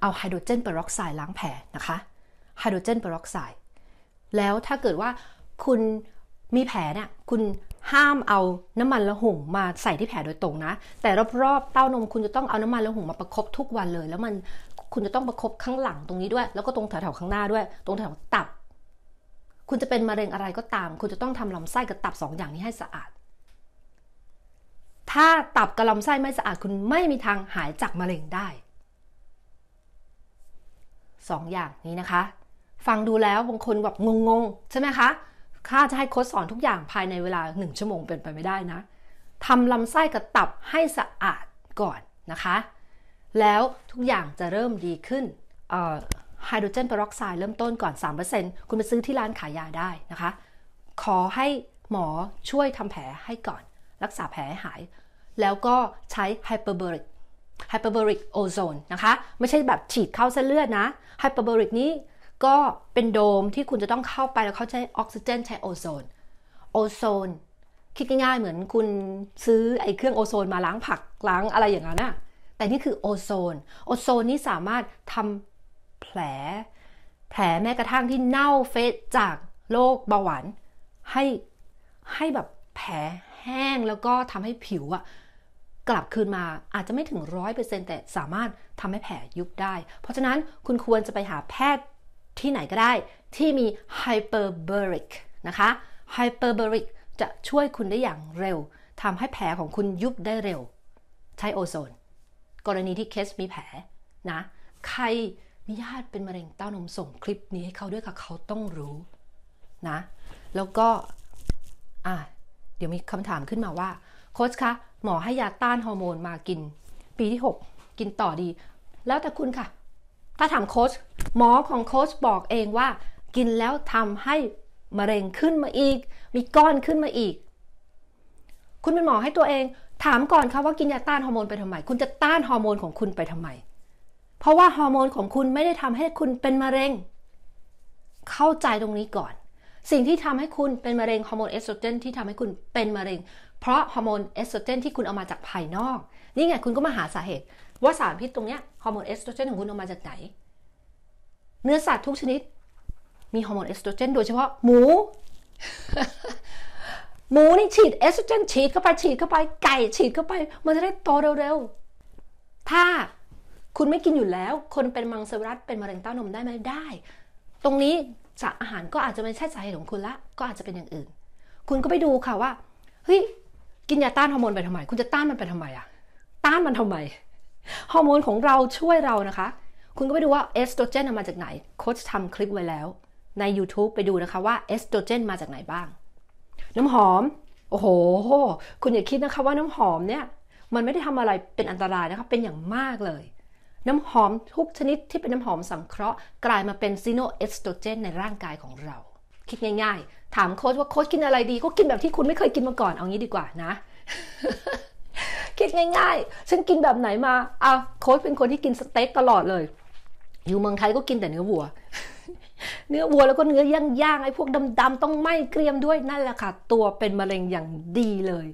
เอาไฮโดรเจนเปอร์ออกไซด์ล้างแผลนะคะ ไฮโดรเจนเปอร์ออกไซด์ แล้วถ้าเกิดว่าคุณมีแผลเนี่ยคุณห้ามเอาน้ำมันละหุ่งมาใส่ที่แผลโดยตรงนะแต่รอบๆเต้านมคุณจะต้องเอาน้ำมันละหุ่งมาประครบทุกวันเลย แล้วมันคุณจะต้องประครบข้างหลังตรงนี้ด้วย แล้วก็ตรงแถวๆข้างหน้าด้วย ตรงแถวตับ คุณจะเป็นมะเร็งอะไรก็ตาม คุณจะต้องทำลำไส้กับตับสองอย่างนี้ให้สะอาด ถ้าตับกับลำไส้ไม่สะอาดคุณไม่มีทางหายจากมะเร็งได้สองอย่างนี้นะคะ ฟังดูแล้วบางคนแบบงงๆใช่ไหมคะข้าจะให้โค้ดสอนทุกอย่างภายในเวลา 1 ชั่วโมงเป็นไปไม่ได้นะ ทำลำไส้กับตับให้สะอาดก่อนนะคะ แล้วทุกอย่างจะเริ่มดีขึ้นไฮโดรเจนเปอร์ออกไซด์เริ่มต้นก่อน 3%คุณไปซื้อที่ร้านขายยาได้นะคะ ขอให้หมอช่วยทำแผลให้ก่อนรักษาแผลให้หาย แล้วก็ใช้ไฮเปอร์เบริกไฮเปอร์เบริกโอโซนนะคะ ไม่ใช่แบบฉีดเข้าเส้นเลือดนะ ไฮเปอร์เบริกนี้ก็เป็นโดมที่คุณจะต้องเข้าไปแล้วเขาใช้ออกซิเจนใช้โอโซน โอโซนคิดง่ายๆเหมือนคุณซื้อไอ้เครื่องโอโซนมาล้างผักล้างอะไรอย่างนั้นนะแต่นี่คือโอโซนโอโซนนี่สามารถทำแผล แผลแม้กระทั่งที่เน่าเฟซจากโรคเบาหวานให้ให้แบบแผลแห้งแล้วก็ทำให้ผิวอะกลับคืนมาอาจจะไม่ถึงร้อยเปอร์เซ็นต์แต่สามารถทำให้แผลยุบได้ เพราะฉะนั้นคุณควรจะไปหาแพทย์ที่ไหนก็ได้ที่มี hyperbaric นะคะ hyperbaric จะช่วยคุณได้อย่างเร็วทำให้แผลของคุณยุบได้เร็วใช้โอโซน กรณีที่เคสมีแผลนะใครมีญาติเป็นมะเร็งเต้านมส่งคลิปนี้ให้เขาด้วยค่ะเขาต้องรู้นะแล้วก็อ่ะเดี๋ยวมีคำถามขึ้นมาว่าโค้ชคะ หมอให้ยาต้านฮอร์โมนมากินปีที่ 6 กินต่อดี แล้วแต่คุณค่ะถ้าถามโค้ชหมอของโค้ชบอกเองว่ากินแล้วทำให้มะเร็งขึ้นมาอีก มีก้อนขึ้นมาอีก คุณเป็นหมอให้ตัวเอง ถามก่อนคับว่ากินยาต้านฮอร์โมนไปทำไม คุณจะต้านฮอร์โมนของคุณไปทำไม เพราะว่าฮอร์โมนของคุณไม่ได้ทำให้คุณเป็นมะเร็งเข้าใจตรงนี้ก่อน สิ่งที่ทำให้คุณเป็นมะเร็งฮอร์โมนเอสโตรเจนที่ทำให้คุณเป็นมะเร็ง เพราะฮอร์โมนเอสโตรเจนที่คุณเอามาจากภายนอก นี่ไงคุณก็มาหาสาเหตุว่าสารพิษตรงเนี้ยฮอร์โมนเอสโตรเจนของคุณออกมาจากไหนเนื้อสัตว์ทุกชนิด มีฮอร์โมนเอสโตรเจนโดยเฉพาะหมู หมูนี่ฉีดเอสโตรเจนฉีดเข้าไปฉีดเข้าไป ไก่ฉีดเข้าไป มันจะได้โตเร็ว ๆ ถ้าคุณไม่กินอยู่แล้ว คนเป็นมังสวิรัตเป็นมะเร็งเต้านมได้ไหมได้ ตรงนี้จากอาหารก็อาจจะไม่ใช่สาเหตุของคุณละก็อาจจะเป็นอย่างอื่น คุณก็ไปดูค่ะว่าเฮ้ยกินยาต้านฮอร์โมนไปทำไม คุณจะต้านมันไปทำไมอะต้านมันทำไมฮอร์โมนของเราช่วยเรานะคะ คุณก็ไปดูว่าเอสโตรเจนมาจากไหน โค้ชทำคลิปไว้แล้วใน YouTube ไปดูนะคะว่าเอสโตรเจน มาจากไหนบ้าง น้ำหอม โอ้โห คุณอย่าคิดนะคะว่าน้ำหอมเนี่ย มันไม่ได้ทำอะไรเป็นอันตรายนะคะ เป็นอย่างมากเลย น้ำหอมทุกชนิดที่เป็นน้ำหอมสังเคราะห์กลายมาเป็นซีโนเอสโตรเจนในร่างกายของเราคิดง่าย ๆ ถามโค้ชว่าโค้ชกินอะไรดี ก็กินแบบที่คุณไม่เคยกินมาก่อน เอางี้ดีกว่านะคิดง่าย ๆ ฉันกินแบบไหนมาอ่ะโค้ชเป็นคนที่กินสเต็กตลอดเลย อยู่เมืองไทยก็กินแต่เนื้อวัว เนื้อวัวแล้วก็เนื้อย่างๆไอ้พวกดำๆต้องไหม้เกรียมด้วยนั่นแหละค่ะตัวเป็นมะเร็งอย่างดีเลย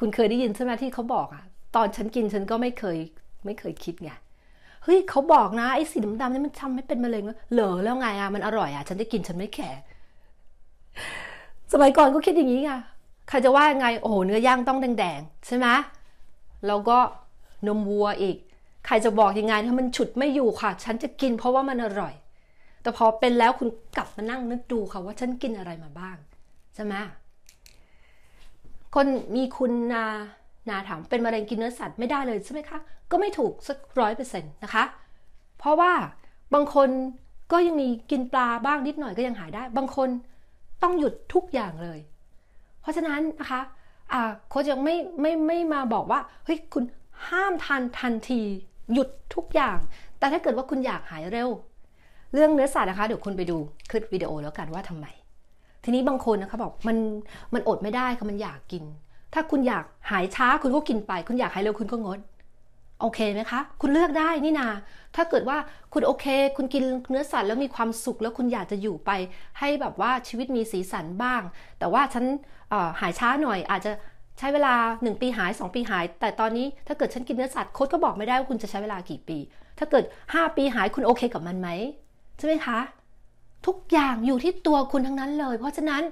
คุณเคยได้ยินใช่ไหมที่เขาบอกอ่ะ ตอนฉันกินฉันก็ไม่เคยไม่เคยคิดไง เฮ้ยเขาบอกนะไอ้สีดำๆนี่มันทำให้เป็นมะเร็ง เหรอแล้วไงอ่ะมันอร่อยอ่ะฉันจะกินฉันไม่แข่สมัยก่อนก็คิดอย่างนี้ไงใครจะว่าไง โอ้โหเนื้อย่างต้องแดง ๆ ใช่ไหม แล้วก็นมวัวอีก ใครจะบอกยังไง ถ้ามันฉุดไม่อยู่ค่ะ ฉันจะกินเพราะว่ามันอร่อย แต่พอเป็นแล้วคุณกลับมานั่งนึกดูค่ะว่าฉันกินอะไรมาบ้าง ใช่ไหม คนมีคุณนา นาถามเป็นมะเร็งกินเนื้อสัตว์ไม่ได้เลยใช่ไหมคะ ก็ไม่ถูกสักร้อยเปอร์เซ็นต์นะคะ เพราะว่าบางคนก็ยังมีกินปลาบ้างนิดหน่อยก็ยังหายได้ บางคนต้องหยุดทุกอย่างเลยเพราะฉะนั้นนะคะโค้ชยังไม่ไม่ไม่มาบอกว่าเฮ้ยคุณห้ามทานทันทีหยุดทุกอย่าง แต่ถ้าเกิดว่าคุณอยากหายเร็ว เรื่องเนื้อสัตว์นะคะเดี๋ยวคุณไปดูคลิปวิดีโอแล้วกันว่าทำไมทีนี้บางคนนะคะบอกมันมันอดไม่ได้ค่ะมันอยากกิน ถ้าคุณอยากหายช้าคุณก็กินไป คุณอยากหายเร็วคุณก็งดโอเคไหมคะ คุณเลือกได้นี่นา ถ้าเกิดว่าคุณโอเค คุณกินเนื้อสัตว์ แล้วมีความสุข แล้วคุณอยากจะอยู่ไป ให้แบบว่าชีวิตมีสีสันบ้าง แต่ว่าฉันหายช้าหน่อย อาจจะใช้เวลา 1 ปีหาย 2 ปีหาย แต่ตอนนี้ถ้าเกิดฉันกินเนื้อสัตว์โค้ดก็บอกไม่ได้ว่าคุณจะใช้เวลากี่ปี ถ้าเกิด 5 ปีหายคุณโอเคกับมันไหมใช่ไหมคะ ทุกอย่างอยู่ที่ตัวคุณทั้งนั้นเลย เพราะฉะนั้น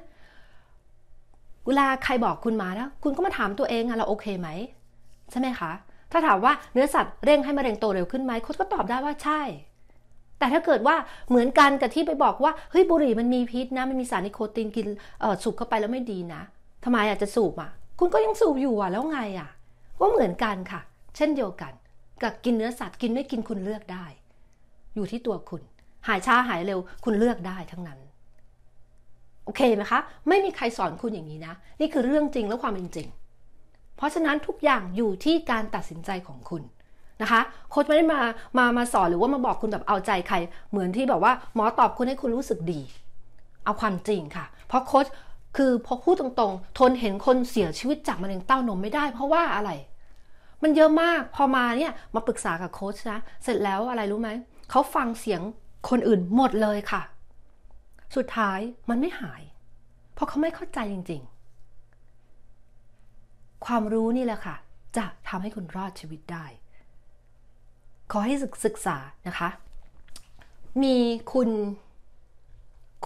เวลาใครบอกคุณมาแล้วคุณก็มาถามตัวเองอะเราโอเคไหมใช่ไหมคะถ้าถามว่าเนื้อสัตว์เร่งให้มะเร็งโตเร็วขึ้นไหมคุณก็ตอบได้ว่าใช่ แต่ถ้าเกิดว่าเหมือนกันกับที่ไปบอกว่าเฮ้ยบุหรี่มันมีพิษนะมันมีสารนิโคตินกินสูบเข้าไปแล้วไม่ดีนะทำไมอาจจะสูบอ่ะ คุณก็ยังสูบอยู่อ่ะ แล้วไงอ่ะก็เหมือนกันค่ะ เช่นเดียวกัน กับกินเนื้อสัตว์กินไม่กินคุณเลือกได้ อยู่ที่ตัวคุณ หายช้าหายเร็วคุณเลือกได้ทั้งนั้น โอเคไหมคะไม่มีใครสอนคุณอย่างนี้นะ นี่คือเรื่องจริงและความเป็นจริงเพราะฉะนั้นทุกอย่างอยู่ที่การตัดสินใจของคุณนะคะ โค้ชไม่ได้มามามาสอนหรือว่ามาบอกคุณแบบเอาใจใคร เหมือนที่แบบว่า หมอตอบคุณให้คุณรู้สึกดี เอาความจริงค่ะ เพราะโค้ชคือพอพูดตรงๆ ทนเห็นคนเสียชีวิตจากมะเร็งเต้านมไม่ได้ เพราะว่าอะไร มันเยอะมากพอมาเนี่ย มาปรึกษากับโค้ชนะ เสร็จแล้วอะไรรู้ไหมเขาฟังเสียงคนอื่นหมดเลยค่ะ สุดท้ายมันไม่หาย เพราะเขาไม่เข้าใจจริงความรู้นี่แหละค่ะ จะทำให้คุณรอดชีวิตได้ ขอให้ศึกษานะคะ มีคุณ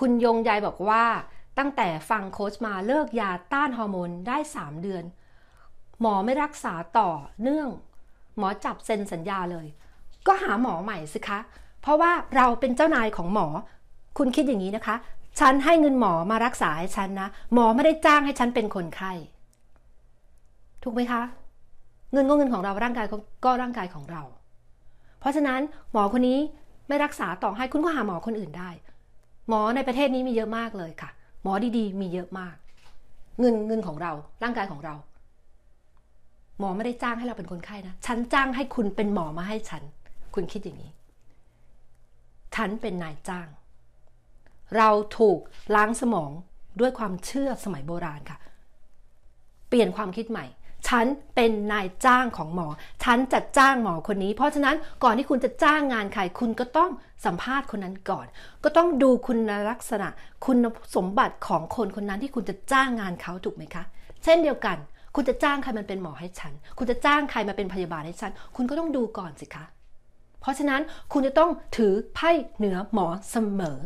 คุณยงยายบอกว่าตั้งแต่ฟังโค้ชมาเลิกยาต้านฮอร์โมนได้ 3 เดือน หมอไม่รักษาต่อเนื่อง หมอจับเซ็นสัญญาเลย ก็หาหมอใหม่สิคะเพราะว่าเราเป็นเจ้านายของหมอ คุณคิดอย่างนี้นะคะ ฉันให้เงินหมอมารักษาให้ฉันนะ หมอไม่ได้จ้างให้ฉันเป็นคนไข้ถูกไหมคะเงินก็เงินของเราร่างกายก็ร่างกายของเรา เพราะฉะนั้นหมอคนนี้ไม่รักษาต่อให้คุณก็หาหมอคนอื่นได้ หมอในประเทศนี้มีเยอะมากเลยค่ะ หมอดีๆ มีเยอะมาก เงินเงินของเราร่างกายของเรา หมอไม่ได้จ้างให้เราเป็นคนไข้นะฉันจ้างให้คุณเป็นหมอมาให้ฉัน คุณคิดอย่างนี้ฉันเป็นนายจ้าง เราถูกล้างสมองด้วยความเชื่อสมัยโบราณค่ะ เปลี่ยนความคิดใหม่ฉันเป็นนายจ้างของหมอ ฉันจัดจ้างหมอคนนี้ เพราะฉะนั้นก่อนที่คุณจะจ้างงานใคร คุณก็ต้องสัมภาษณ์คนนั้นก่อน ก็ต้องดูคุณลักษณะ คุณสมบัติของคนคนนั้นที่คุณจะจ้างงานเขาถูกไหมคะ เช่นเดียวกัน คุณจะจ้างใครมันเป็นหมอให้ฉัน คุณจะจ้างใครมาเป็นพยาบาลให้ฉัน คุณก็ต้องดูก่อนสิคะ เพราะฉะนั้นคุณจะต้องถือไพ่เหนือหมอเสมอ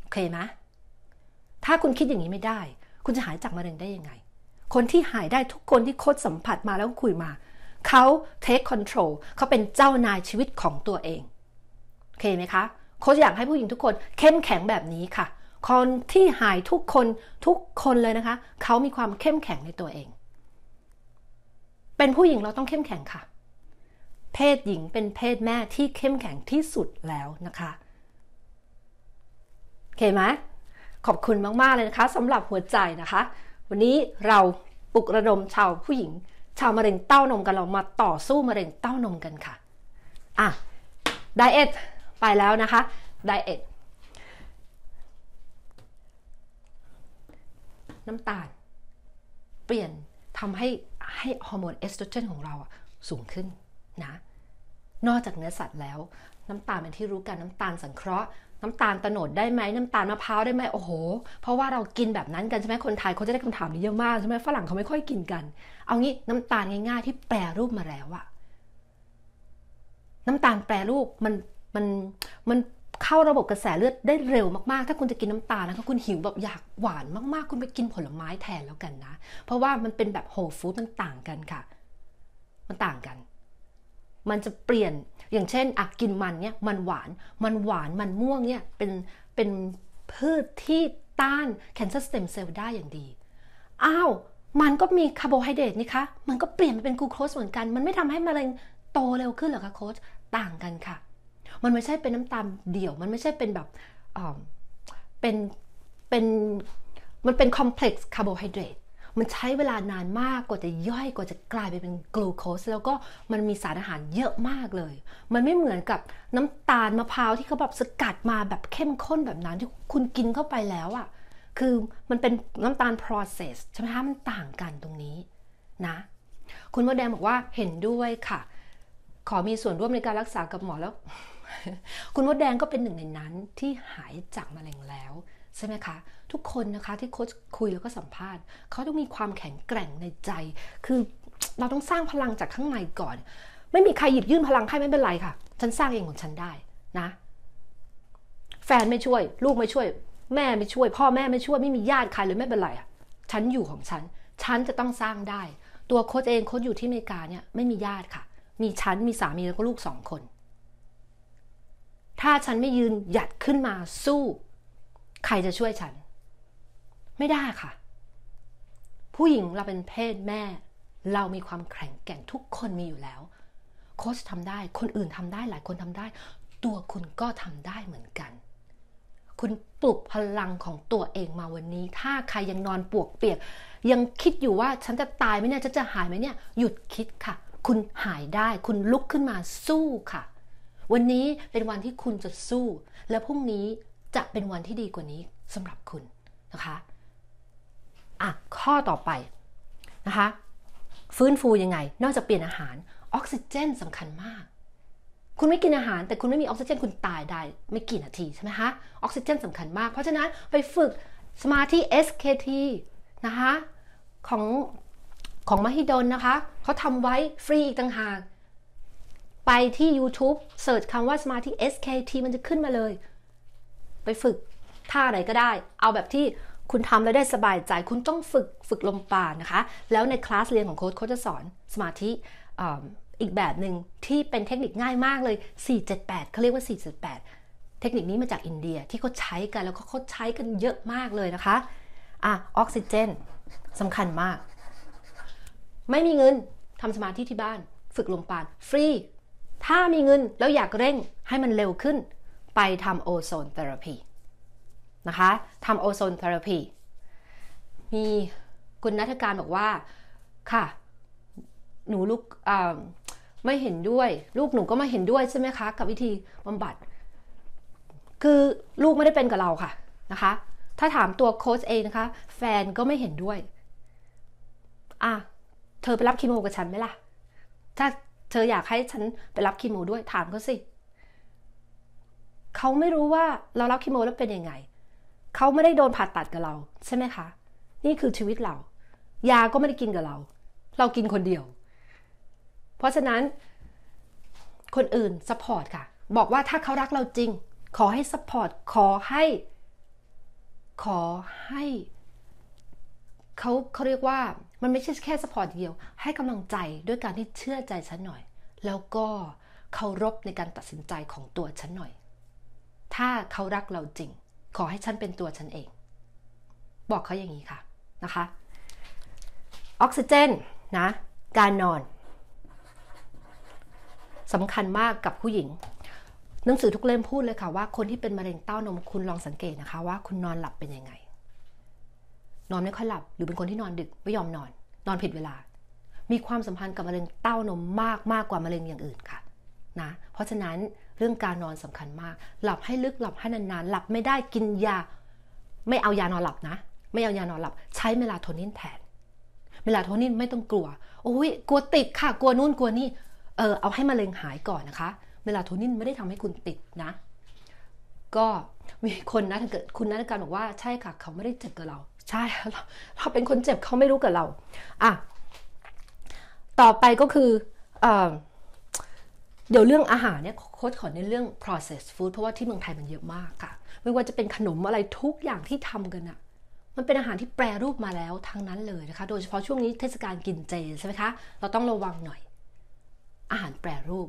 โอเคไหมถ้าคุณคิดอย่างนี้ไม่ได้ คุณจะหายจากมะเร็งได้ยังไงคนที่หายได้ทุกคนที่โคดสัมผัสมาแล้วคุยมา เขาเทคคอนโทรลเขาเป็นเจ้านายชีวิตของตัวเอง โอเคไหมคะ โค้ชอยากให้ผู้หญิงทุกคนเข้มแข็งแบบนี้ค่ะคนที่หายทุกคนทุกคนเลยนะคะเขามีความเข้มแข็งในตัวเอง เป็นผู้หญิงเราต้องเข้มแข็งค่ะ เพศหญิงเป็นเพศแม่ที่เข้มแข็งที่สุดแล้วนะคะโอเคไหม ขอบคุณมากๆเลยนะคะสำหรับหัวใจนะคะวันนี้เราปลุกระดมชาวผู้หญิง ชาวมะเร็งเต้านมกัน เรามาต่อสู้มะเร็งเต้านมกันค่ะ อ่ะ ไดเอทไปแล้วนะคะ ไดเอทน้ำตาลเปลี่ยนทำให้ให้ฮอร์โมนเอสโตรเจนของเราสูงขึ้นนะ นอกจากเนื้อสัตว์แล้ว น้ำตาลเป็นที่รู้กัน น้ำตาลสังเคราะห์น้ำตาลตโนดได้ไหมน้ำตาลมะพร้าวได้ไหมโอ้โหเพราะว่าเรากินแบบนั้นกันใช่ไหมคนไทยเขาจะได้คำถามนี้เยอะมากใช่ไหมฝรั่งเขาไม่ค่อยกินกันเอางี้น้ำตาลง่ายๆที่แปรรูปมาแล้วอะน้ำตาลแปรรูปมันมันมันเข้าระบบกระแสเลือดได้เร็วมากๆ ถ้าคุณจะกินน้ำาตาลนะถ้าคุณหิวแบบอยากหวานมากๆ คุณไปกินผลไม้แทนแล้วกันนะเพราะว่ามันเป็นแบบโฮลฟู้ดมันต่างกันค่ะมันต่างกัน มันจะเปลี่ยนอย่างเช่นอัะกินมันเนี่ยมันหวานมันหวานมันม่วงเนี่ยเป็นเป็นพืชที่ต้าน cancer stem cell ได้อย่างดี อ้าว มันก็มีคาร์โบไฮเดรตนี่คะ มันก็เปลี่ยนมาเป็นกูโคสเหมือนกัน มันไม่ทำให้มะเร็งโตเร็วขึ้นหรอคะ โค้ชต่างกันค่ะ มันไม่ใช่เป็นน้ำตาลเดี่ยว มันไม่ใช่เป็นแบบเป็น เป็น มันเป็นคอมเพล็กซ์คาร์โบไฮเดรตมันใช้เวลานานมากกว่าจะย่อยกว่าจะกลายไปเป็นกลูโคสแล้วก็มันมีสารอาหารเยอะมากเลย มันไม่เหมือนกับน้ำตาลมะพร้าวที่เขาแบบสกัดมาแบบเข้มข้นแบบนั้น ที่คุณกินเข้าไปแล้วอะ่ะ คือมันเป็นน้ำตาล process ใช่ไหมคะมันต่างกันตรงนี้นะ คุณมดแดงบอกว่าเห็นด้วยค่ะ ขอมีส่วนร่วมในการรักษากับหมอแล้ว คุณมดแดงก็เป็นหนึ่งในนั้นที่หายจากมะเร็งแล้วใช่ไหมคะทุกคนนะคะที่โค้ชคุยแล้วก็สัมภาษณ์เขาต้องมีความแข็งแกร่งในใจ คือเราต้องสร้างพลังจากข้างในก่อน ไม่มีใครหยิบยื่นพลังให้ไม่เป็นไรค่ะฉันสร้างเองของฉันได้นะ แฟนไม่ช่วย ลูกไม่ช่วย แม่ไม่ช่วย พ่อแม่ไม่ช่วยไม่มีญาติใครเลยไม่เป็นไรอ่ะฉันอยู่ของฉัน ฉันจะต้องสร้างได้ ตัวโค้ชเองโค้ชอยู่ที่อเมริกาเนี่ยไม่มีญาติค่ะ มีฉันมีสามีแล้วก็ลูกสองคน ถ้าฉันไม่ยืนหยัดขึ้นมาสู้ใครจะช่วยฉัน ไม่ได้ค่ะ ผู้หญิงเราเป็นเพศแม่ เรามีความแข็งแกร่งทุกคนมีอยู่แล้วโค้ชทำได้ คนอื่นทำได้ หลายคนทำได้ ตัวคุณก็ทำได้เหมือนกัน คุณปลุกพลังของตัวเองมาวันนี้ ถ้าใครยังนอนปวกเปียก ยังคิดอยู่ว่า ฉันจะตายไหมเนี่ยฉันจะหายไหมเนี่ยหยุดคิดค่ะ คุณหายได้ คุณลุกขึ้นมาสู้ค่ะ วันนี้เป็นวันที่คุณจะสู้ และพรุ่งนี้จะเป็นวันที่ดีกว่านี้สำหรับคุณนะคะอ่ะข้อต่อไปนะคะฟื้นฟูยังไง นอกจากเปลี่ยนอาหารออกซิเจนสำคัญมากคุณไม่กินอาหารแต่คุณไม่มีออกซิเจนคุณตายได้ ไม่กี่นาที ใช่ไหมคะออกซิเจนสำคัญมาก เพราะฉะนั้น ไปฝึกสมาธิ SKT นะคะของของมหิดลนะคะเขาทำไว้ฟรีอีกต่างหาก ไปที่ YouTube เสิร์ชคำว่าสมาธิ SKT มันจะขึ้นมาเลยไปฝึกท่าไหนก็ได้ เอาแบบที่คุณทำแล้วได้สบายใจคุณต้องฝึกฝึกลมปราณนะคะ แล้วในคลาสเรียนของโค้ชค้ชจะสอนสมาธิอีกแบบหนึ่งที่เป็นเทคนิคง่ายมากเลย 478เขาเรียกว่า 478 เทคนิคนี้มาจากอินเดียที่เขาใช้กันแล้วก็เขาใช้กันเยอะมากเลยนะคะอ่ะออกซิเจนสำคัญมาก ไม่มีเงินทำสมาธิที่บ้านฝึกลมปราณฟรีถ้ามีเงินแล้วอยากเร่งให้มันเร็วขึ้นไปทำโอโซนเทอราพีนะคะทำโอโซนเทอราพีมีคุณนัทการบอกว่า ค่ะ หนูลูกไม่เห็นด้วย ลูกหนูก็ไม่เห็นด้วยใช่ไหมคะ กับวิธีบำบัดคือลูกไม่ได้เป็นกับเราค่ะนะคะถ้าถามตัวโค้ชเองนะคะ แฟนก็ไม่เห็นด้วย อ่ะเธอไปรับคีโมกับฉันไหมล่ะ ถ้าเธออยากให้ฉันไปรับคีโมด้วยถามเขาสิเขาไม่รู้ว่าเรารับคีโม แล้วเป็นยังไง เขาไม่ได้โดนผ่าตัดกับเราใช่ไหมคะ นี่คือชีวิตเรา ยาก็ไม่ได้กินกับเรา เรากินคนเดียว เพราะฉะนั้นคนอื่นสปอร์ตค่ะ บอกว่าถ้าเขารักเราจริง ขอให้สปอร์ต ขอให้ ขอให้เขาเขาเรียกว่ามันไม่ใช่แค่สปอร์ตเดียว ให้กำลังใจด้วยการที่เชื่อใจฉันหน่อย แล้วก็เคารพในการตัดสินใจของตัวฉันหน่อยถ้าเขารักเราจริง ขอให้ฉันเป็นตัวฉันเอง บอกเขาอย่างนี้ค่ะ นะคะออกซิเจนนะ การนอนสำคัญมากกับผู้หญิง หนังสือทุกเล่มพูดเลยค่ะว่าคนที่เป็นมะเร็งเต้านมคุณ ลองสังเกตนะคะ ว่าคุณนอนหลับเป็นยังไง นอนไม่ค่อยหลับหรือเป็นคนที่นอนดึกไม่ยอมนอน นอนผิดเวลา มีความสัมพันธ์กับมะเร็งเต้านมมากมากกว่ามะเร็งอย่างอื่นค่ะ นะ เพราะฉะนั้นเรื่องการนอนสำคัญมากหลับให้ลึกหลับให้นานๆหลับไม่ได้กินยาไม่เอายานอนหลับนะ ไม่เอายานอนหลับ ใช้เมลาโทนินแทน เมลาโทนินไม่ต้องกลัวโอ้ยกลัวติดค่ะ กลัวนู่นกลัวนี่เออเอาให้มะเร็งหายก่อนนะคะ เมลาโทนินไม่ได้ทำให้คุณติดนะ ก็มีคนนะถ้าเกิดคุณนักการบอกว่าใช่ค่ะเขาไม่ได้เจ็บกับเรา ใช่เราเราเป็นคนเจ็บเขาไม่รู้กับเราอ่ะต่อไปก็คืออเดี๋ยวเรื่องอาหารเนี่ยโค้ดขอในเรื่อง processed food เพราะว่าที่เมืองไทยมันเยอะมากค่ะ ไม่ว่าจะเป็นขนมอะไรทุกอย่างที่ทำกันอะมันเป็นอาหารที่แปรรูปมาแล้วทั้งนั้นเลยนะคะ โดยเฉพาะช่วงนี้เทศกาลกินเจใช่ไหมคะเราต้องระวังหน่อยอาหารแปรรูป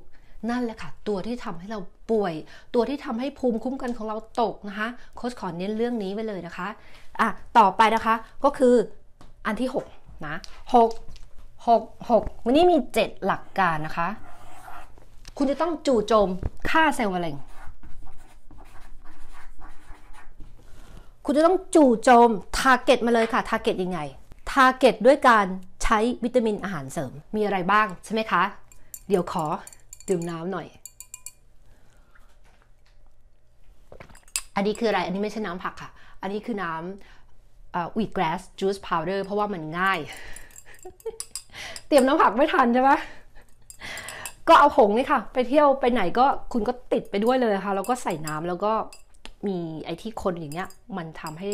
นั่นแหละค่ะ ตัวที่ทำให้เราป่วย ตัวที่ทำให้ภูมิคุ้มกันของเราตกนะคะโค้ชขอเน้นเรื่องนี้ไว้เลยนะคะอ่ะต่อไปนะคะ ก็คือ อันที่6นะ6 6 6วันนี้มี 7 หลักการนะคะคุณจะต้องจู่โจมฆ่าเซลล์มะเร็งคุณจะต้องจู่โจมทาร์เก็ตมาเลยค่ะ ทาร์เก็ตยังไง ทาร์เก็ตด้วยการใช้วิตามินอาหารเสริม มีอะไรบ้างใช่ไหมคะ เดี๋ยวขอดื่มน้ำหน่อย อันนี้คืออะไร อันนี้ไม่ใช่น้ำผักค่ะ อันนี้คือน้ำวีดแกรสจูสพาวเดอร์เพราะว่ามันง่าย เตรียมน้ำผักไม่ทันใช่ไหมก็เอาหงนี่ค่ะไปเที่ยวไปไหนก็คุณก็ติดไปด้วยเลยค่ะแล้วก็ใส่น้ำแล้วก็มีไอ้ที่คนอย่างเงี้ย มันทำให้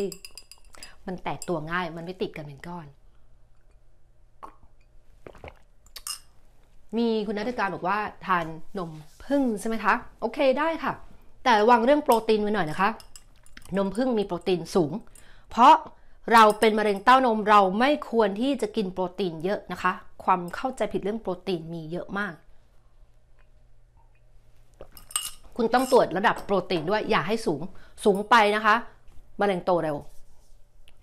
มันแตกตัวง่ายมันไม่ติดกันเป็นก้อน มีคุณนักการบอกว่าทานนมพึ่งใช่ไหมคะโอเคได้ค่ะ แต่ระวังเรื่องโปรตีนไว้หน่อยนะคะ นมพึ่งมีโปรตีนสูง เพราะเราเป็นมะเร็งเต้านมเราไม่ควรที่จะกินโปรตีนเยอะนะคะ ความเข้าใจผิดเรื่องโปรตีนมีเยอะมากคุณต้องตรวจระดับโปรตีนด้วยอย่าให้สูงสูงไปนะคะมะเร็งโตเร็ว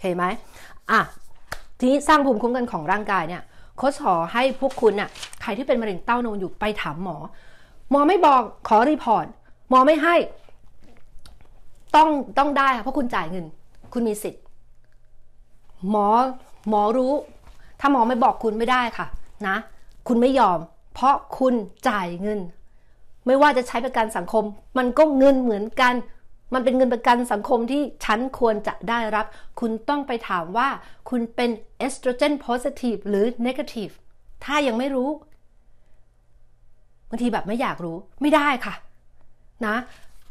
เห็นไหมอ่ะทีนี้สร้างภูมิคุ้มกันของร่างกายเนี่ยโค้ชขอให้พวกคุณน่ะใครที่เป็นมะเร็งเต้านมอยู่ไปถามหมอหมอไม่บอกขอรีพอร์ตหมอไม่ให้ต้องต้องได้ค่ะเพราะคุณจ่ายเงิน คุณมีสิทธิ์ หมอหมอรู้ ถ้าหมอไม่บอกคุณไม่ได้ค่ะ นะ คุณไม่ยอม เพราะคุณจ่ายเงินไม่ว่าจะใช้ประกันสังคมมันก็เงินเหมือนกัน มันเป็นเงินประกันสังคมที่ฉันควรจะได้รับ คุณต้องไปถามว่าคุณเป็นเอสโตรเจนโพซิทีฟหรือเนกาทีฟถ้ายังไม่รู้บางทีแบบไม่อยากรู้ไม่ได้ค่ะนะ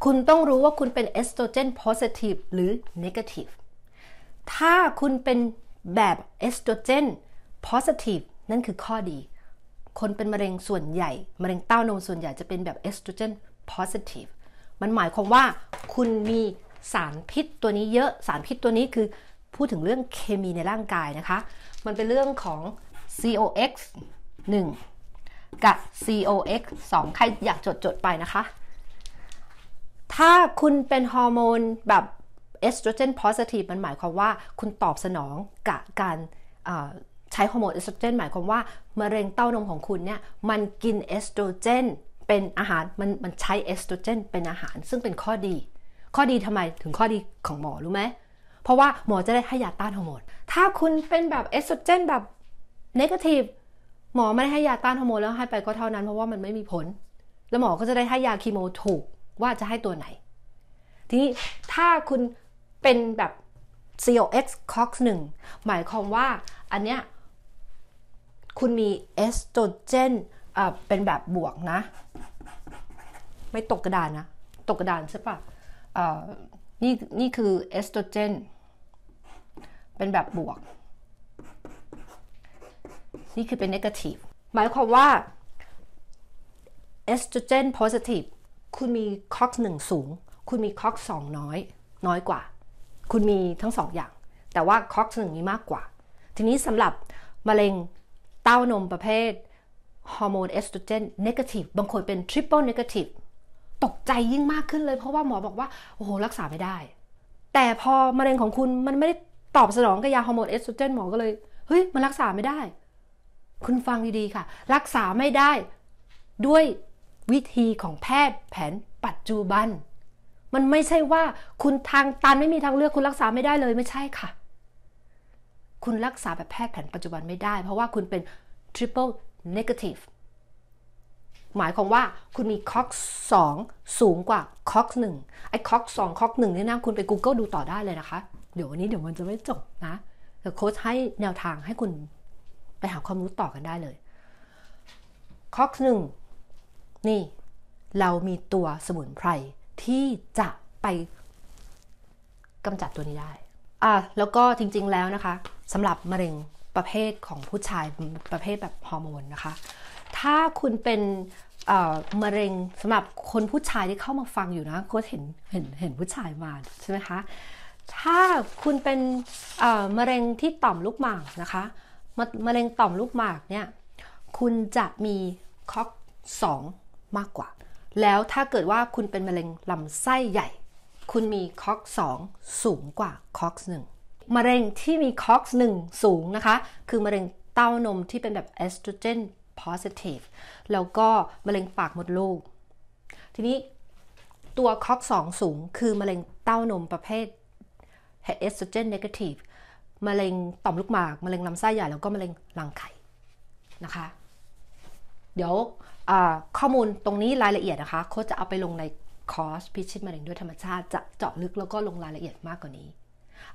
คุณต้องรู้ว่าคุณเป็นเอสโตรเจนโพซิทีฟหรือเนกาทีฟถ้าคุณเป็นแบบเอสโตรเจนโพซิทีฟนั่นคือข้อดีคนเป็นมะเร็งส่วนใหญ่ มะเร็งเต้านมส่วนใหญ่จะเป็นแบบเอสโตรเจนโพซิทีฟมันหมายความว่าคุณมีสารพิษตัวนี้เยอะสารพิษตัวนี้คือพูดถึงเรื่องเคมีในร่างกายนะคะ มันเป็นเรื่องของ COX 1 กับ COX 2ใครอยากจดจดไปนะคะ ถ้าคุณเป็นฮอร์โมนแบบเอสโตรเจนโพซิทีฟมันหมายความว่าคุณตอบสนองกับการใช้ฮอร์โมนเอสโตรเจนหมายความว่ามะเร็งเต้านมของคุณเนี่ยมันกินเอสโตรเจน เป็นอาหารมันมันใช้เอสโตรเจน เป็นอาหาร ซึ่งเป็นข้อดี ข้อดีทำไมถึงข้อดีของหมอรู้ไหมเพราะว่าหมอจะได้ให้ยาต้านฮอร์โมนถ้าคุณเป็นแบบเอสโตรเจน แบบเนกาทีฟหมอไม่ได้ให้ยาต้านฮอร์โมนแล้วให้ไปก็เท่านั้น เพราะว่ามันไม่มีผล แล้วหมอก็จะได้ให้ยาคีโมถูกว่าจะให้ตัวไหน ทีนี้ถ้าคุณเป็นแบบ COX COX 1หมายความว่าอันเนี้ยคุณมีเอสโตรเจนเป็นแบบบวกนะ ไม่ตกกระดานนะ ตกกระดานใช่ปะนี่นี่คือเอสโตรเจน เป็นแบบบวก นี่คือเป็นเนกาทีฟหมายความว่าเอสโตรเจนโพซิทีฟคุณมีคอกหนึ่งสูง คุณมีคอกสองน้อย น้อยกว่า คุณมีทั้งสองอย่าง แต่ว่าคอกหนึ่งมีมากกว่า ทีนี้สำหรับมะเร็งต้านมประเภทฮอร์โมนเอสโตรเจนเนกาทีฟบางคนเป็นทริปเปิลเนกาทีฟตกใจยิ่งมากขึ้นเลยเพราะว่าหมอบอกว่าโอ้โหรักษาไม่ได้ แต่พอมะเร็งของคุณมันไม่ได้ตอบสนองกับยาฮอร์โมนเอสโตรเจนหมอก็เลย เฮ้ยมันรักษาไม่ได้ คุณฟังดีๆค่ะ รักษาไม่ได้ด้วยวิธีของแพทย์แผนปัจจุบัน มันไม่ใช่ว่าคุณทางตันไม่มีทางเลือกคุณรักษาไม่ได้เลยไม่ใช่ค่ะคุณรักษาแบบแพทย์แผนปัจจุบันไม่ได้เพราะว่าคุณเป็น triple negative หมายของว่าคุณมีคอกสองสูงกว่าคอกหนึ่งไอ้คอกสองคอกหนึ่งเนี่ยนะคุณไป Google ดูต่อได้เลยนะคะเดี๋ยววันนี้เดี๋ยวมันจะไม่จบนะแต่โค้ชให้แนวทางให้คุณไปหาความรู้ต่อกันได้เลยคอกหนึ่งนี่ เรามีตัวสมุนไพรที่จะไปกำจัดตัวนี้ได้อ่ะแล้วก็จริงๆแล้วนะคะสำหรับมะเร็งประเภทของผู้ชายประเภทแบบฮอร์โมนนะคะ ถ้าคุณเป็นมะเร็งสำหรับคนผู้ชายที่เข้ามาฟังอยู่นะก็เห็นเห็นเห็นผู้ชายมาใช่ไหมคะถ้าคุณเป็นมะเร็งที่ต่อมลูกหมากนะคะมมะเร็งต่อมลูกหมากเนี่ยคุณจะมีคอกงมากกว่าแล้วถ้าเกิดว่าคุณเป็นมะเร็งลำไส้ใหญ่คุณมีคอกสองสูงกว่าคอหนึ่งมะเร็งที่มีคอหนึ่งสูงนะคะ คือมะเร็งเต้านมที่เป็นแบบเอสโตรเจนโพซิทีฟแล้วก็มะเร็งปากมดลูกทีนี้ตัวคอกสองสูงคือมะเร็งเต้านมประเภทเอสโตรเจนเนกาทีฟมะเร็งต่อมลูกหมากมะเร็งลำไส้ใหญ่แล้วก็มะเร็งรังไข่ นะคะ เดี๋ยวข้อมูลตรงนี้รายละเอียดนะคะโค้ชจะเอาไปลงในคอร์สพิชิตมะเร็งด้วยธรรมชาติจะเจาะลึกแล้วก็ลงรายละเอียดมากกว่านี้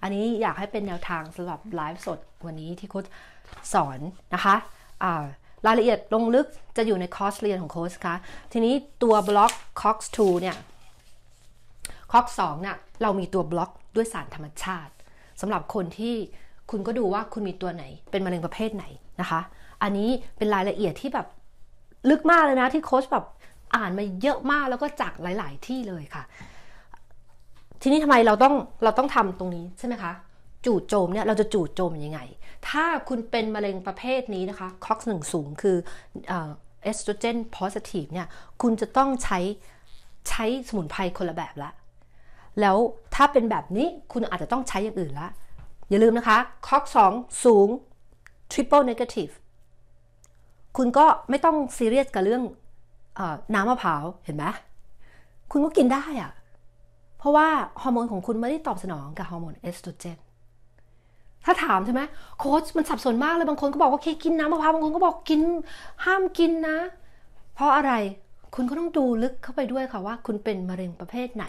อันนี้อยากให้เป็นแนวทางสำหรับไลฟ์สดวันนี้ที่โค้ชสอนนะคะรายละเอียดลงลึกจะอยู่ในคอร์สเรียนของโค้ชคะทีนี้ตัวบล็อก c o ส2เนี่ย c o ส2เนี่ยเรามีตัวบล็อกด้วยสารธรรมชาติสำหรับคนที่คุณก็ดูว่าคุณมีตัวไหนเป็นมะเร็งประเภทไหนนะคะอันนี้เป็นรายละเอียดที่แบบลึกมากเลยนะที่โค้ชแบบอ่านมาเยอะมากแล้วก็จากหลายๆ ที่เลยค่ะ ทีนี้ทำไมเราต้องเราต้องทำตรงนี้ใช่ไหมคะ จู่โจมเนี่ย เราจะจู่โจมยังไง ถ้าคุณเป็นมะเร็งประเภทนี้นะคะคอกซ์หนึ่งสูงคือเอสโตรเจนโพสิทีฟเนี่ย คุณจะต้องใช้ใช้สมุนไพรคนละแบบละ แล้วถ้าเป็นแบบนี้คุณอาจจะต้องใช้อย่างอื่นละ อย่าลืมนะคะคอกสองสูง Triple Negative คุณก็ไม่ต้องซีเรียสกับเรื่องน้ำมะพร้าวเห็นไหมคุณก็กินได้อะเพราะว่าฮอร์โมนของคุณไม่ได้ตอบสนองกับฮอร์โมนเอสโตรเจนถ้าถามใช่ไหมโค้ชมันสับสนมากเลย บางคนก็บอกว่าเคกินน้ำมะพร้าวบางคนก็บอกกิน ห้ามกินนะ เพราะอะไรคุณก็ต้องดูลึกเข้าไปด้วยค่ะว่า คุณเป็นมะเร็งประเภทไหน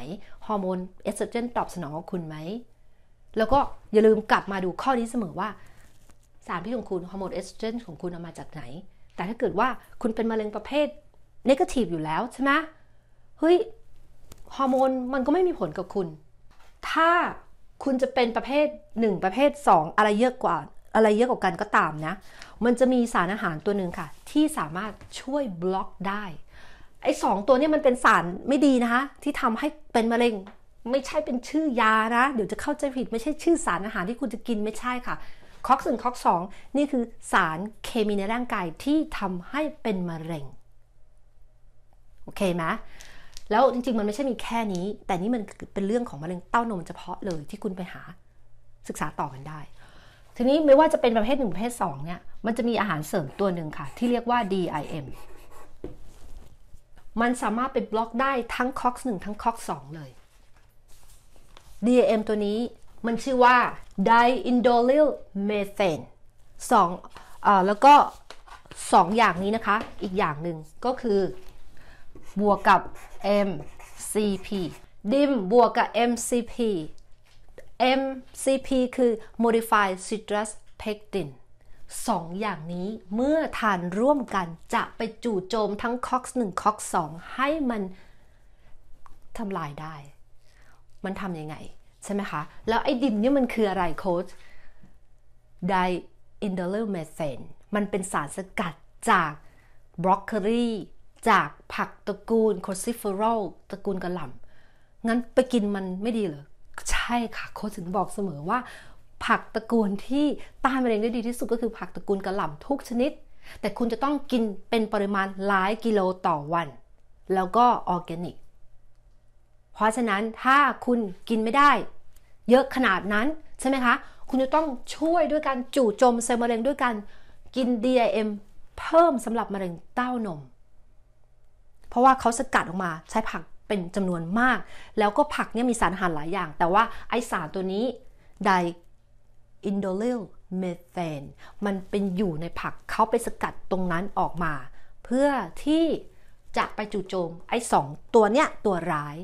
ฮอร์โมนเอสโตรเจนตอบสนองกับคุณไหมแล้วก็อย่าลืมกลับมาดูข้อนี้เสมอว่าสารพิษของคุณฮอร์โมนเอสโตรเจนของคุณเอามาจากไหน แต่ถ้าเกิดว่าคุณเป็นมะเร็งประเภทนกาทีฟอยู่แล้วใช่ไหมเฮ้ย ฮอร์โมนมันก็ไม่มีผลกับคุณ ถ้าคุณจะเป็นประเภท 1 ประเภท 2 อะไรเยอะกว่า อะไรเยอะกว่ากันก็ตามนะ มันจะมีสารอาหารตัวหนึ่งค่ะ ที่สามารถช่วยบล็อกได้ ไอ้สองตัวนี้มันเป็นสารไม่ดีนะคะ ที่ทำให้เป็นมะเร็ง ไม่ใช่เป็นชื่อยานะ เดี๋ยวจะเข้าใจผิดไม่ใช่ชื่อสารอาหารที่คุณจะกินไม่ใช่ค่ะคอกซ์ึ่งคอกสองนี่คือสารเคมีในร่างกายที่ทำให้เป็นมะเร็งโอเคไหมแล้วจริงๆ มันไม่ใช่มีแค่นี้ แต่นี่มันเป็นเรื่องของมะเร็งเต้านมเฉพาะเลย ที่คุณไปหาศึกษาต่อกันได้ ทีนี้ไม่ว่าจะเป็นประเภทหนึ่งประเภทสองเนี่ย มันจะมีอาหารเสริมตัวหนึ่งค่ะ ที่เรียกว่า DIM มันสามารถไปบล็อกได้ทั้ง COX 1ทั้ง COX 2เลย DIM ตัวนี้มันชื่อว่า diindolyl methane สองอแล้วก็2อย่างนี้นะคะ อีกอย่างหนึ่งก็คือบวกกับ MCP ดิมบวกกับ MCP MCP คือ Modified Citrus Pectin สองอย่างนี้เมื่อทานร่วมกันจะไปจู่โจมทั้ง COX 1 COX 2ให้มันทำลายได้ มันทำยังไง ใช่ไหมคะ แล้วไอ้ดิมนี่มันคืออะไรโค้ชไดอินเดอร์เมเซนมันเป็นสารสกัดจากบรอกโคลีจากผักตระกูลโคซิฟอรอลตระกูลกระหล่ำงั้นไปกินมันไม่ดีเหรอ ใช่ค่ะ โคชถึงบอกเสมอว่า ผักตระกูลที่ต้านมะเร็งได้ดีที่สุดก็คือผักตระกูลกระหล่ำทุกชนิด แต่คุณจะต้องกินเป็นปริมาณหลายกิโลต่อวัน แล้วก็ออร์แกนิก เพราะฉะนั้นถ้าคุณกินไม่ได้ เยอะขนาดนั้นใช่ไหมคะ คุณจะต้องช่วยด้วยการจู่โจมเซลล์มะเร็งด้วยการกิน DIM เพิ่มสำหรับมะเร็งเต้านมราะว่าเขาสกัดออกมาใช้ผักเป็นจำนวนมาก แล้วก็ผักเนี่ยมีสารอาหารหลายอย่าง แต่ว่าไอสารตัวนี้ไดอินโดลิลเมเทนมันเป็นอยู่ในผักเขาไปสกัดตรงนั้นออกมา เพื่อที่จะไปจู่โจมไอ้สองตัวเนี้ยตัวร้าย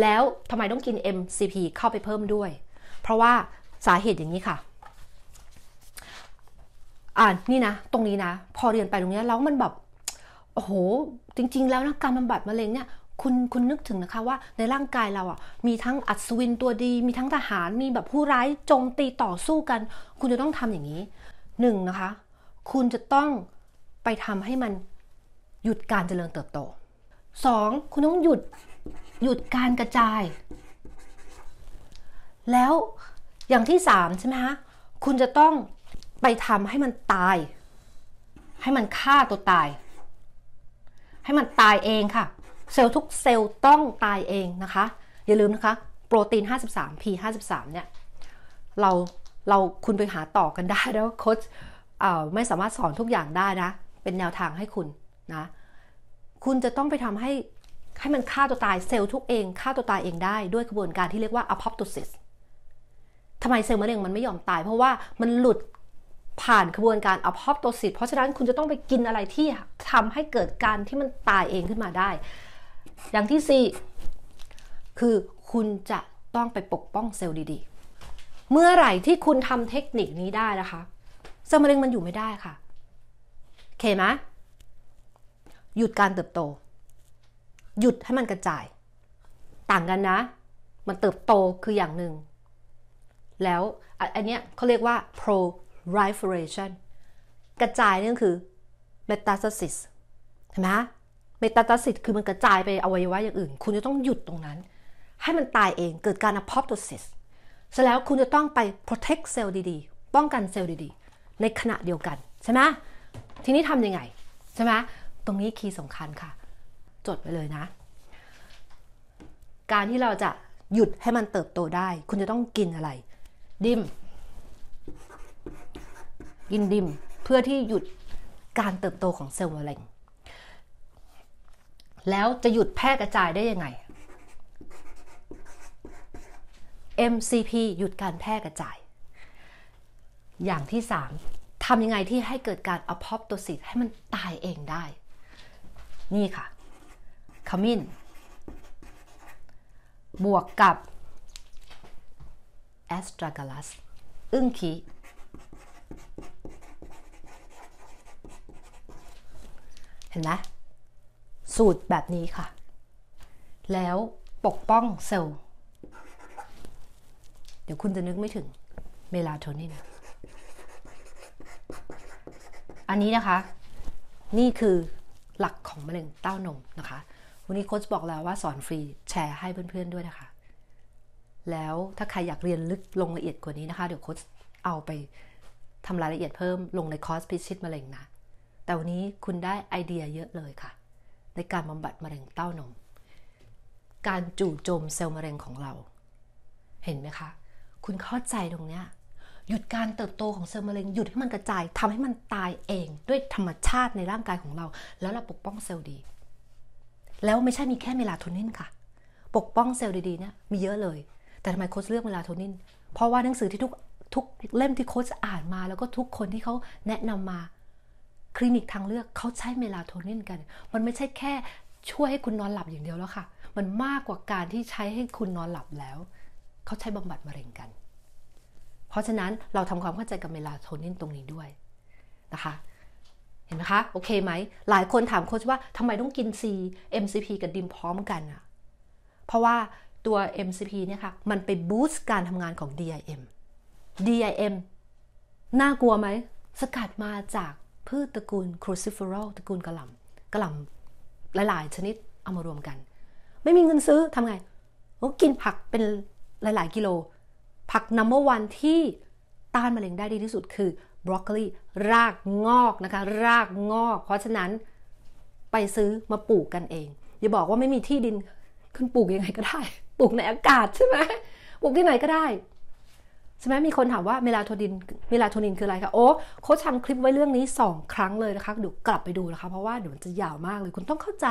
แล้วทำไมต้องกิน MCP เข้าไปเพิ่มด้วย เพราะว่าสาเหตุอย่างนี้ค่ะ อ่านนี่นะตรงนี้นะพอเรียนไปตรงนี้แล้วมันแบบโอ้โห จริง ๆ แล้วนะการบำบัดมะเร็งเนี่ย คุณคุณนึกถึงนะคะว่าในร่างกายเราอ่ะ มีทั้งอัศวินตัวดี มีทั้งทหาร มีแบบผู้ร้ายโจมตีต่อสู้กัน คุณจะต้องทำอย่างนี้หนึ่งนะคะ คุณจะต้องไปทำให้มัน หยุดการเจริญเติบโตสองคุณต้องหยุดหยุดการกระจาย แล้วอย่างที่สามใช่ไหมคะ คุณจะต้องไปทำให้มันตาย ให้มันฆ่าตัวตายให้มันตายเองค่ะเซลล์ทุกเซลล์ต้องตายเองนะคะอย่าลืมนะคะโปรตีน 53 P 53เนี่ยเราเราคุณไปหาต่อกันได้แล้วโค้ชไม่สามารถสอนทุกอย่างได้นะ เป็นแนวทางให้คุณนะ คุณจะต้องไปทำให้ให้มันฆ่าตัวตายเซลล์ทุกเองฆ่าตัวตายเองได้ด้วยกระบวนการที่เรียกว่า apoptosis ทำไมเซลล์มะเร็งมันไม่ยอมตาย เพราะว่ามันหลุดผ่านกระบวนการอพอปโตซิสเพราะฉะนั้นคุณจะต้องไปกินอะไรที่ทำให้เกิดการที่มันตายเองขึ้นมาได้ อย่างที่ 4 คือคุณจะต้องไปปกป้องเซลล์ดีๆ เมื่อไหร่ที่คุณทำเทคนิคนี้ได้นะคะ เซลล์มะเร็งมันอยู่ไม่ได้ค่ะเคไหมหยุดการเติบโต หยุดให้มันกระจาย ต่างกันนะ มันเติบโตคืออย่างหนึ่ง แล้วอันนี้เขาเรียกว่า pro r i f e r a t i o n กระจายนี่คือ metastasis เห็นไหม metastasis คือมันกระจายไปอวัยวะอย่างอื่น คุณจะต้องหยุดตรงนั้น ให้มันตายเองเกิดการ apoptosis เสร็จแล้วคุณจะต้องไป protect เซลล์ดีๆ ป้องกันเซลล์ดีๆ ในขณะเดียวกัน ใช่ไหม ทีนี้ทำยังไง ใช่ไหม ตรงนี้คีย์สำคัญค่ะ จดไปเลยนะ การที่เราจะหยุดให้มันเติบโตได้ คุณจะต้องกินอะไรดิมกินดิมเพื่อที่หยุดการเติบโตของเซลล์มะเร็ง แล้วจะหยุดแพร่กระจายได้ยังไง MCP หยุดการแพร่กระจาย อย่างที่ 3ทำยังไงที่ให้เกิดการอพอปตัวสิให้มันตายเองได้ นี่ค่ะขมิ้นบวกกับแอสตรากลัสอึ้งขีเห็นไหมสูตรแบบนี้ค่ะ แล้วปกป้องเซลล์เดี๋ยวคุณจะนึกไม่ถึงเมลาโทนินอันนี้นะคะ นี่คือหลักของมะเร็งเต้านมนะคะวันนี้โค้ชบอกแล้วว่าสอนฟรีแชร์ให้เพื่อนๆด้วยนะคะ แล้วถ้าใครอยากเรียนลึกลงละเอียดกว่านี้นะคะ เดี๋ยวโค้ชเอาไปทำรายละเอียดเพิ่ม ลงในคอร์สพิชิตมะเร็งนะแต่วันนี้คุณได้ไอเดียเยอะเลยค่ะ ในการบำบัดมะเร็งเต้านม การจู่โจมเซลล์มะเร็งของเรา เห็นไหมคะ คุณเข้าใจตรงเนี้ย หยุดการเติบโตของเซลล์มะเร็งหยุดให้มันกระจายทำให้มันตายเอง ด้วยธรรมชาติในร่างกายของเรา แล้วเราปกป้องเซลล์ดี แล้วไม่ใช่มีแค่เมลาโทนินค่ะ ปกป้องเซลล์ดีๆเนี่ยมีเยอะเลย แต่ทำไมโค้ชเลือกเมลาโทนิน เพราะว่าหนังสือที่ทุกทุกเล่มที่โค้ชอ่านมา แล้วก็ทุกคนที่เขาแนะนำมาคลินิกทางเลือกเขาใช้เมลาโทนินกัน มันไม่ใช่แค่ช่วยให้คุณนอนหลับอย่างเดียวแล้วค่ะ มันมากกว่าการที่ใช้ให้คุณนอนหลับแล้ว เขาใช้บำบัดมะเร็งกัน เพราะฉะนั้นเราทำความเข้าใจกับเมลาโทนินตรงนี้ด้วยนะคะ เห็นไหมคะ โอเคไหมหลายคนถามโค้ชว่าทำไมต้องกิน C MCP กับดิมพร้อมกันอะเพราะว่าตัว MCP เนี่ยค่ะ มันไปบูสต์การทำงานของ DIM DIM น่ากลัวไหม สกัดมาจากพืชตระกูลครูซิฟอรัลตระกูลกระหล่ำกระหล่ำหลายๆ ชนิดเอามารวมกัน ไม่มีเงินซื้อทำไงก็กินผักเป็นหลายๆ กิโล ผักนัมเบอร์วันที่ต้านมะเร็งได้ดีที่สุดคือบรอกโคลีรากงอกนะคะ รากงอก เพราะฉะนั้น ไปซื้อมาปลูกกันเอง อย่าบอกว่าไม่มีที่ดินคุณปลูกยังไงก็ได้ ปลูกในอากาศใช่ไหมปลูกที่ไหนก็ได้ใช่ไหมมีคนถามว่าเมลาโทนิน เมลาโทนินคืออะไรคะ โอ้โค้ชทำคลิปไว้เรื่องนี้ 2 ครั้งเลยนะคะเดี๋ยวกลับไปดูนะคะ เพราะว่าเดี๋ยวมันจะยาวมากเลย คุณต้องเข้าใจ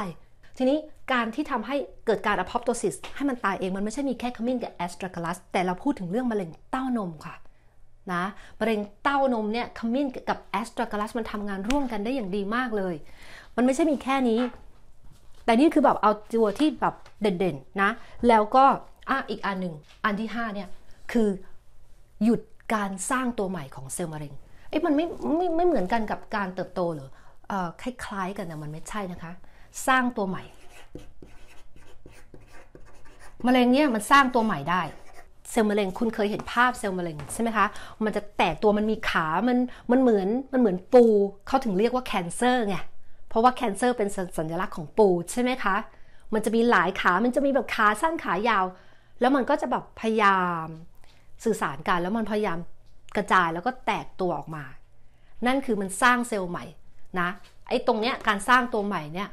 ทีนี้การที่ทำให้เกิดการอพอปโตซิสให้มันตายเอง มันไม่ใช่มีแค่ขมิ้นกับแอสตรากลัสแต่เราพูดถึงเรื่องมะเร็งเต้านมค่ะ นะ มะเร็งเต้านมเนี่ยขมิ้นกับแอสตรากลัสมันทำงานร่วมกันได้อย่างดีมากเลย มันไม่ใช่มีแค่นี้ แต่นี่คือแบบเอาตัวที่แบบเด่นๆนะ แล้วก็อ่ะอีกอันหนึ่งอันที่5เนี่ยคือหยุดการสร้างตัวใหม่ของเซลล์มะเร็ง เอ้มันไม่ไม่ไม่เหมือนกันกับการเติบโตหรือคล้ายๆกันนะมันไม่ใช่นะคะ สร้างตัวใหม่ มะเร็งเนี่ยมันสร้างตัวใหม่ได้ เซลล์มะเร็งคุณเคยเห็นภาพเซลล์มะเร็งใช่ไหมคะ มันจะแตกตัวมันมีขา มันมันเหมือนมันเหมือนปู เขาถึงเรียกว่าแคนเซอร์ไง เพราะว่าแคนเซอร์เป็นสัญลักษณ์ของปูใช่ไหมคะ มันจะมีหลายขา มันจะมีแบบขาสั้นขายาว แล้วมันก็จะแบบพยายามสื่อสารกันแล้วมันพยายามกระจายแล้วก็แตกตัวออกมา นั่นคือมันสร้างเซลล์ใหม่ นะ ไอ้ตรงเนี้ยการสร้างตัวใหม่เนี่ย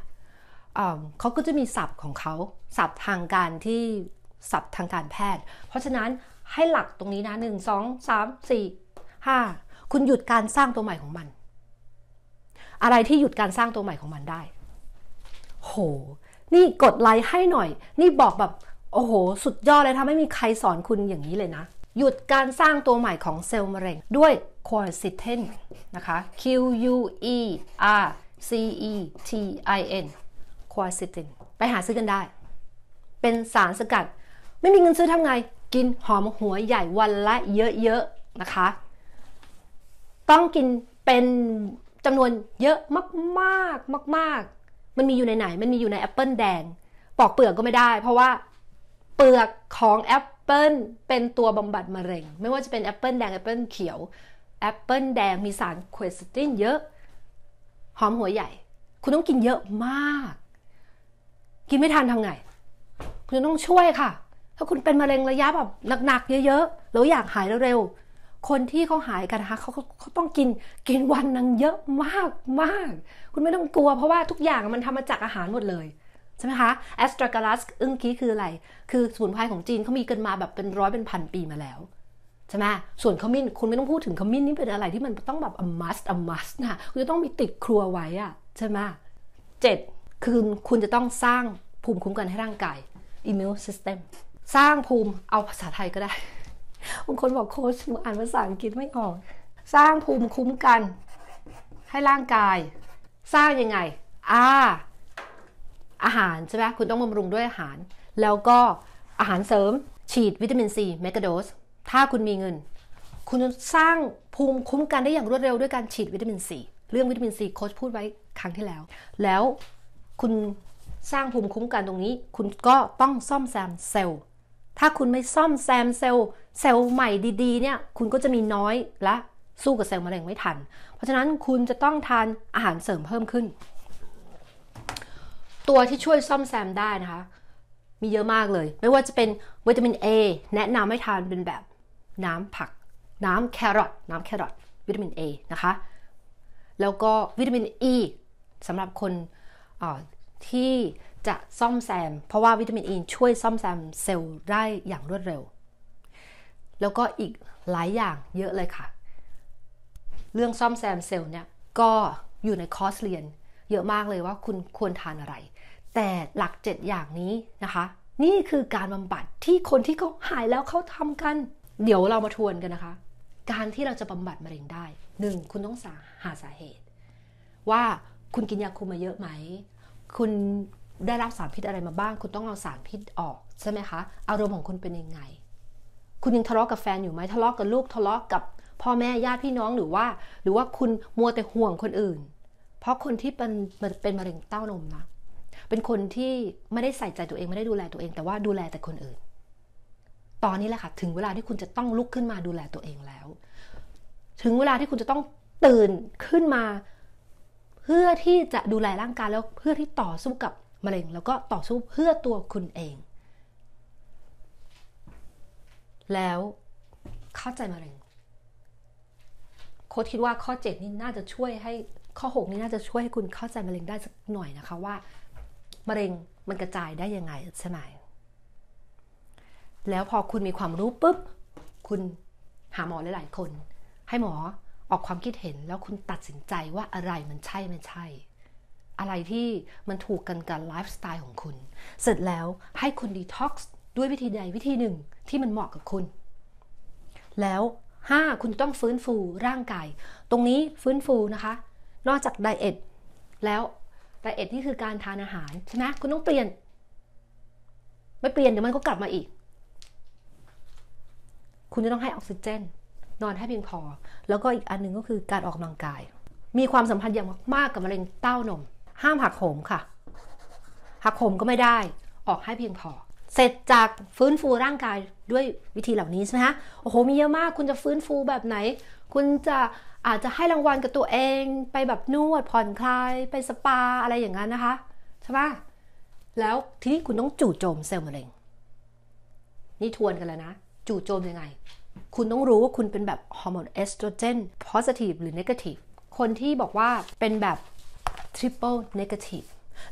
เขาก็จะมีศัพท์ของเขาศัพท์ทางการที่ศัพท์ทางการแพทย์ เพราะฉะนั้นให้หลักตรงนี้นะหนึ่งสองสามสี่ห้าคุณหยุดการสร้างตัวใหม่ของมัน อะไรที่หยุดการสร้างตัวใหม่ของมันได้ โห นี่กดไลค์ให้หน่อย นี่บอกแบบโอ้โห สุดยอดเลยถ้าไม่มีใครสอนคุณอย่างนี้เลยนะหยุดการสร้างตัวใหม่ของเซลล์มะเร็งด้วยคอร์ซิ t i นนะคะ Q U E R C E T I N คอร์ซิเทนไปหาซื้อกันได้ เป็นสารสกัด ไม่มีเงินซื้อทำไง กินหอมหัวใหญ่วันละเยอะๆนะคะต้องกินเป็นจำนวนเยอะมากๆมากๆ มันมีอยู่ในไหน มันมีอยู่ในแอปเปิลแดง ปอกเปลือกก็ไม่ได้ เพราะว่าเปลือกของแอปปิลเป็นตัวบำบัดมะเร็ง ไม่ว่าจะเป็นแอปเปิลแดงแอปเปิลเขียว แอปเปิลแดงมีสารควสตินเยอะหอมหัวใหญ่ คุณต้องกินเยอะมาก กินไม่ทันทาไงคุณต้องช่วยค่ะ ถ้าคุณเป็นมะเร็งระยะแบบหนักๆเยอะๆแล้วอยากหายเร็วๆคนที่เขาหายกันนะคะเขาเขาต้องกินกินวันนึงเยอะมากมากคุณไม่ต้องกลัว เพราะว่าทุกอย่างมันทำมาจากอาหารหมดเลยช่ไหมคะแอสตรากาลัสอึ้งกี้คืออะไร คือสมุนไพรของจีนเขามีกันมาแบบเป็นร้อยเป็นพันปีมาแล้ว ใช่ไหมส่วนขมิ้นคุณไม่ต้องพูดถึงขมิ้นนี่เป็นอะไรที่มันต้องแบบอมัสอมัสนะคุณจะต้องมีติดครัวไว้อะใช่ไหมเจ็ดคือคุณจะต้องสร้างภูมิคุ้มกันให้ร่างกาย immune system สร้างภูมิเอาภาษาไทยก็ได้บางคนบอกโค้ชหนูอ่านภาษาอังกฤษไม่ออก สร้างภูมิคุ้มกัน ให้ร่างกาย สร้างยังไงอาอาหารใช่ไหมคุณต้องบำรุงด้วยอาหาร แล้วก็อาหารเสริมฉีดวิตามินซีเมกะโดสถ้าคุณมีเงินคุณสร้างภูมิคุ้มกันได้อย่างรวดเร็วด้วยการฉีดวิตามินซีเรื่องวิตามินซีโค้ชพูดไว้ครั้งที่แล้ว แล้วคุณสร้างภูมิคุ้มกันตรงนี้ คุณก็ต้องซ่อมแซมเซลล์ถ้าคุณไม่ซ่อมแซมเซลล์เซลล์ใหม่ดีๆเนี่ยคุณก็จะมีน้อยและ สู้กับเซลล์มะเร็งไม่ทัน เพราะฉะนั้นคุณจะต้องทานอาหารเสริมเพิ่มขึ้นตัวที่ช่วยซ่อมแซมได้นะคะมีเยอะมากเลย ไม่ว่าจะเป็นวิตามิน A แนะนำให้ทานเป็นแบบ น้ำผักน้ำแครอทน้ำแครอทวิตามิน A นะคะแล้วก็วิตามิน E สำหรับคนที่จะซ่อมแซม เพราะว่าวิตามิน E ช่วยซ่อมแซมเซลล์ได้อย่างรวดเร็ว แล้วก็อีกหลายอย่างเยอะเลยค่ะ เรื่องซ่อมแซมเซลล์เนี่ยก็อยู่ในคอร์สเรียนเยอะมากเลยว่าคุณควรทานอะไร แต่หลัก 7 อย่างนี้นะคะ นี่คือการบำบัดที่คนที่เขาหายแล้วเขาทำกัน เดี๋ยวเรามาทวนกันนะคะ การที่เราจะบำบัดมะเร็งได้ 1. คุณต้องาหาสาเหตุ ว่าคุณกินยาคุมมาเยอะไหมคุณได้รับสารพิษอะไรมาบ้าง คุณต้องเอาสารพิษออกใช่ไหมคะ อารมณ์ของคุณเป็นยังไง คุณยังทะเลาะกับแฟนอยู่ไหมทะเลาะกับลูกทะเลาะกับพ่อแม่ญาติพี่น้องหรือว่า หรือว่าคุณมัวแต่ห่วงคนอื่นเพราะคนที่เป็นเป็นมะเร็งเต้านมนะเป็นคนที่ไม่ได้ใส่ใจตัวเองไม่ได้ดูแลตัวเองแต่ว่าดูแลแต่คนอื่น ตอนนี้แหละค่ะถึงเวลาที่คุณจะต้องลุกขึ้นมาดูแลตัวเองแล้ว ถึงเวลาที่คุณจะต้องตื่นขึ้นมา เพื่อที่จะดูแลร่างกายแล้วเพื่อที่ต่อสู้กับมะเร็ง แล้วก็ต่อสู้เพื่อตัวคุณเอง แล้วเข้าใจมะเร็งโค้ดคิดว่าข้อดนี่น่าจะช่วยใหข้อ6นี่น่าจะช่วยให้คุณเข้าใจมะเร็งได้สักหน่อยนะคะ ว่า มะเร็งมันกระจายได้ยังไงใช่ไหม แล้วพอคุณมีความรู้ปุ๊บ คุณหาหมอหลายๆคน ให้หมอออกความคิดเห็นแล้วคุณตัดสินใจว่าอะไรมันใช่ ไม่ใช่ อะไรที่มันถูกกันกับไลฟ์สไตล์ของคุณ เสร็จแล้วให้คุณดีท็อกซ์ ด้วยวิธีใดวิธีหนึ่งที่มันเหมาะกับคุณ แล้ว 5. คุณต้องฟื้นฟูร่างกาย ตรงนี้ฟื้นฟูนะคะนอกจากไดเอทแล้วไดเอทนี่คือการทานอาหาร ใช่ไหมคุณต้องเปลี่ยน ไม่เปลี่ยน เดี๋ยวมันก็กลับมาอีก คุณจะต้องให้ออกซิเจนนอนให้เพียงพอ แล้วก็อีกอันนึงก็คือการออกกำลังกาย มีความสัมพันธ์อย่างมากกับมะเร็งเต้านม ห้ามหักโหมค่ะ หักโหมก็ไม่ได้ ออกให้เพียงพอเสร็จจากฟื้นฟูร่างกายด้วยวิธีเหล่านี้ใช่ไหมฮะโอ้โห มีเยอะมาก คุณจะฟื้นฟูแบบไหน คุณจะอาจจะให้รางวัลกับตัวเอง ไปแบบนวดผ่อนคลาย ไปสปาอะไรอย่างนั้นนะคะ ใช่ปะแล้วทีนี้คุณต้องจู่โจมเซลล์มะเร็ง นี่ทวนกันแล้วนะจู่โจมยังไง คุณต้องรู้ว่าคุณเป็นแบบฮอร์โมนเอสโตรเจนโพสิทีฟหรือเนกาทีฟคนที่บอกว่าเป็นแบบทริปเปิลเนกาทีฟ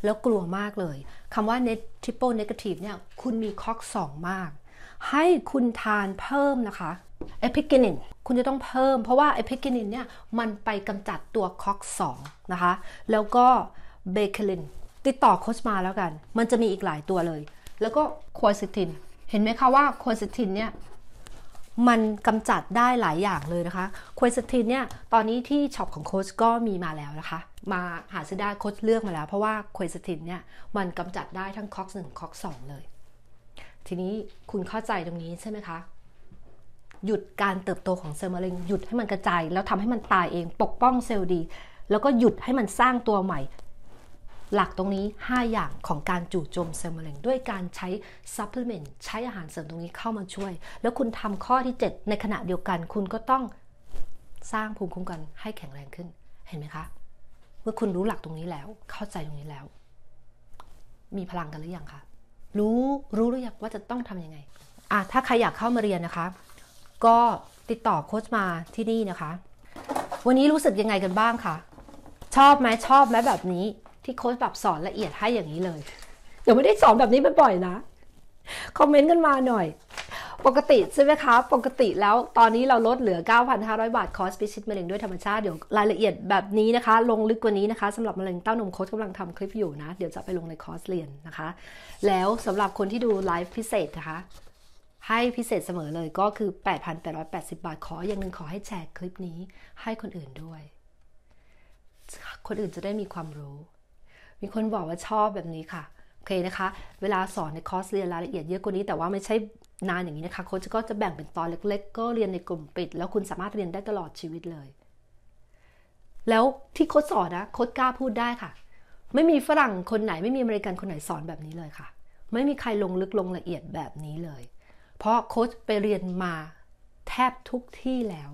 แล้วกลัวมากเลยคำว่า net triple negative เนี่ยคุณมีคอกสองมาก ให้คุณทานเพิ่มนะคะเอพิกินินคุณจะต้องเพิ่มเพราะว่าเอพิกินินเนี่ยมันไปกำจัดตัวคอกสองนะคะแล้วก็เบคลินติดต่อโคชมาแล้วกัน มันจะมีอีกหลายตัวเลย แล้วก็ควอซิติน เห็นไหมคะว่าควอซิตินเนี่ยมันกำจัดได้หลายอย่างเลยนะคะควอซิตินเนี่ยตอนนี้ที่ช็อปของโคชก็มีมาแล้วนะคะมาหาซื้อได้คดเลือกมาแล้ว เพราะว่าเควสตินเนี่ยมันกำจัดได้ทั้งคอกหนึ่งคอกสองเลย ทีนี้คุณเข้าใจตรงนี้ใช่ไหมคะ หยุดการเติบโตของเซลล์มะเร็งหยุดให้มันกระจาย แล้วทำให้มันตายเองปกป้องเซลล์ดี แล้วก็หยุดให้มันสร้างตัวใหม่ หลักตรงนี้ 5 อย่างของการจู่โจมเซลล์มะเร็งด้วยการใช้ซัพพลีเมนต์ใช้อาหารเสริมตรงนี้เข้ามาช่วย แล้วคุณทำข้อที่ 7 ในขณะเดียวกันคุณก็ต้องสร้างภูมิคุ้มกันให้แข็งแรงขึ้น เห็นไหมคะมื่อคุณรู้หลักตรงนี้แล้ว เข้าใจตรงนี้แล้ว มีพลังกันหรือยังคะรู้รู้หรือยังว่าจะต้องทำยังไง อ่ะถ้าใครอยากเข้ามาเรียนนะคะ ก็ติดต่อโค้ชมาที่นี่นะคะ วันนี้รู้สึกยังไงกันบ้างคะชอบไหมชอบไหมแบบนี้ ที่โค้ชแบบสอนละเอียดให้อย่างนี้เลยเดี๋ยวไม่ได้สอนแบบนี้บ่อยนะคอมเมนต์กันมาหน่อยปกติใช่ไหมคะ ปกติแล้วตอนนี้เราลดเหลือ 9,500 บาทคอสพิชิตมะเร็งด้วยธรรมชาติเดี๋ยวรายละเอียดแบบนี้นะคะ ลงลึกกว่านี้นะคะสำหรับมะเร็งเต้านมโค้ชกำลังทำคลิปอยู่นะ เดี๋ยวจะไปลงในคอสเรียนนะคะ แล้วสำหรับคนที่ดูไลฟ์พิเศษนะคะ ให้พิเศษเสมอเลยก็คือ 8,880 บาทขออย่างหนึ่งขอให้แชร์คลิปนี้ ให้คนอื่นด้วยคนอื่นจะได้มีความรู้ มีคนบอกว่าชอบแบบนี้ค่ะโอเคนะคะเวลาสอนในคอร์สเรียนรายละเอียดเยอะกว่านี้แต่ว่าไม่ใช่นานอย่างนี้นะคะโค้ชก็จะแบ่งเป็นตอนเล็กๆ ก็เรียนในกลุ่มปิด แล้วคุณสามารถเรียนได้ตลอดชีวิตเลย แล้วที่โค้ชสอนนะโค้ชกล้าพูดได้ค่ะ ไม่มีฝรั่งคนไหนไม่มีอเมริกันคนไหนสอนแบบนี้เลยค่ะ ไม่มีใครลงลึกลงละเอียดแบบนี้เลย เพราะโค้ชไปเรียนมาแทบทุกที่แล้ว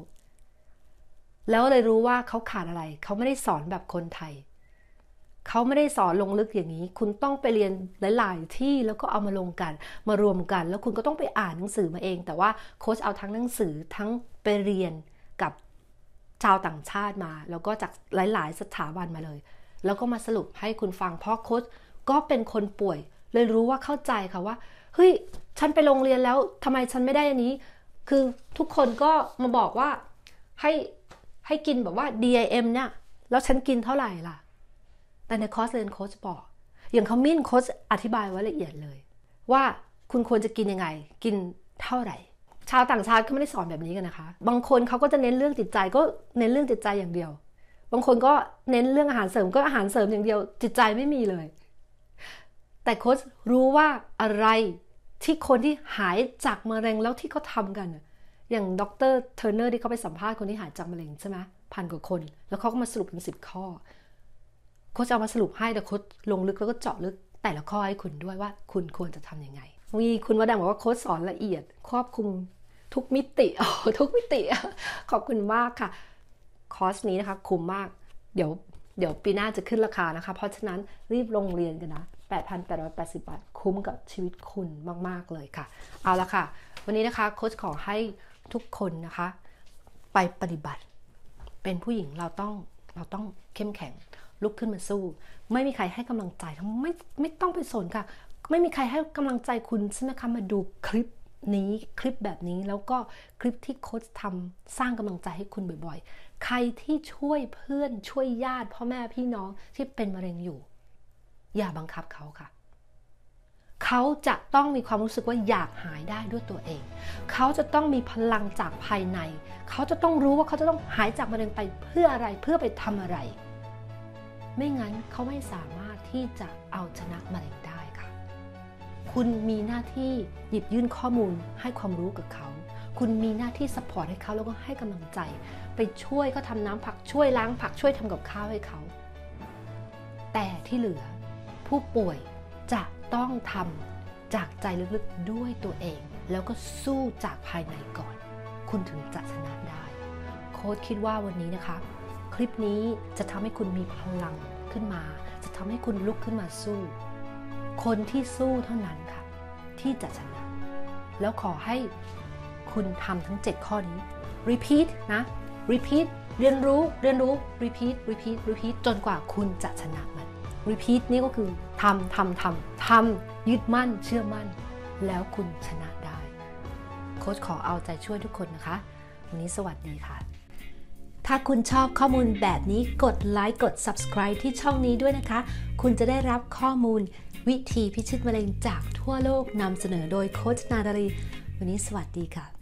แล้วเลยรู้ว่าเขาขาดอะไร เขาไม่ได้สอนแบบคนไทยเขาไม่ได้สอนลงลึกอย่างนี้ คุณต้องไปเรียนหลาย ๆ ที่แล้วก็เอามาลงกัน มารวมกัน แล้วคุณก็ต้องไปอ่านหนังสือมาเอง แต่ว่าโค้ชเอาทั้งหนังสือ ทั้งไปเรียนกับ ชาวต่างชาติมา แล้วก็จากหลาย ๆ สถาบันมาเลย แล้วก็มาสรุปให้คุณฟังเพราะโค้ชก็เป็นคนป่วยเลยรู้ว่าเข้าใจค่ะว่า เฮ้ย ฉันไปโรงเรียนแล้ว ทำไมฉันไม่ได้อันนี้ คือทุกคนก็มาบอกว่าให้ให้กินแบบว่า DIM เนี่ย แล้วฉันกินเท่าไหร่ล่ะแต่ในคอร์สเรียนโค้ชบอกอย่างขมิ้นโค้ชอธิบายไว้ละเอียดเลย ว่าคุณควรจะกินยังไงกินเท่าไหร่ ชาวต่างชาติเขาไม่ได้สอนแบบนี้กันนะคะ บางคนเขาก็จะเน้นเรื่องจิตใจก็เน้นเรื่องจิตใจอย่างเดียว บางคนก็เน้นเรื่องอาหารเสริมก็อาหารเสริมอย่างเดียว จิตใจไม่มีเลย แต่โค้ชรู้ว่าอะไรที่คนที่หายจากมะเร็งแล้วที่เขาทากันอย่างดรเทอร์เนอร์ที่เขาไปสัมภาษณ์คนที่หายจากมะเร็งใช่ไหมพันกว่าคน แล้วเขาก็มาสรุปเป็นสิบข้อโค้ชเอามาสรุปให้แต่โค้ชลงลึกแล้วก็เจาะลึก แต่ละข้อให้คุณด้วยว่าคุณควรจะทํำยังไง มีคุณวดังบอกว่าโค้ชสอนละเอียด ครอบคลุมทุกมิติโอ้ทุกมิติ ขอบคุณมากค่ะ คอร์สนี้นะคะ คุ้มมาก เดี๋ยวเดี๋ยวปีหน้าจะขึ้นราคานะคะ เพราะฉะนั้นรีบลงเรียนกันนะ 8,880 บาท คุ้มกับชีวิตคุณมาก ๆ เลยค่ะ เอาละค่ะวันนี้นะคะโค้ชขอให้ทุกคนนะคะ ไปปฏิบัติ เป็นผู้หญิงเราต้องเราต้องเข้มแข็งลุกขึ้นมาสู้ ไม่มีใครให้กำลังใจทั้งไม่ไม่ต้องไปสนค่ะ ไม่มีใครให้กำลังใจคุณใช่ไหมคะมาดูคลิปนี้ คลิปแบบนี้แล้วก็คลิปที่โค้ชทำสร้างกำลังใจให้คุณบ่อยๆ ใครที่ช่วยเพื่อนช่วยญาติพ่อแม่พี่น้องที่เป็นมะเร็งอยู่ อย่าบังคับเขาค่ะ เขาจะต้องมีความรู้สึกว่าอยากหายได้ด้วยตัวเอง เขาจะต้องมีพลังจากภายใน เขาจะต้องรู้ว่าเขาจะต้องหายจากมะเร็งไปเพื่ออะไรเพื่อไปทำอะไรไม่งั้นเขาไม่สามารถที่จะเอาชนะมะเร็งได้ค่ะ คุณมีหน้าที่หยิบยื่นข้อมูลให้ความรู้กับเขา คุณมีหน้าที่สปอร์ตให้เขาแล้วก็ให้กำลังใจ ไปช่วยเขาทำน้ำผักช่วยล้างผักช่วยทำกับข้าวให้เขา แต่ที่เหลือผู้ป่วยจะต้องทำจากใจลึกๆด้วยตัวเอง แล้วก็สู้จากภายในก่อน คุณถึงจะชนะได้ โค้ดคิดว่าวันนี้นะคะคลิปนี้จะทำให้คุณมีพลังขึ้นมา จะทำให้คุณลุกขึ้นมาสู้ คนที่สู้เท่านั้นค่ะ ที่จะชนะ แล้วขอให้คุณทำทั้ง 7 ข้อนี้ repeat นะ repeat เรียนรู้เรียนรู้ repeat repeat repeat จนกว่าคุณจะชนะมัน repeat นี่ก็คือทำทำทำทำยึดมั่น เชื่อมั่น แล้วคุณชนะได้โค้ชขอเอาใจช่วยทุกคนนะคะวันนี้สวัสดีค่ะถ้าคุณชอบข้อมูลแบบนี้กดไลค์กด subscribe ที่ช่องนี้ด้วยนะคะ คุณจะได้รับข้อมูลวิธีพิชิตมะเร็งจากทั่วโลกนำเสนอโดยโคชนาดาลีวันนี้สวัสดีค่ะ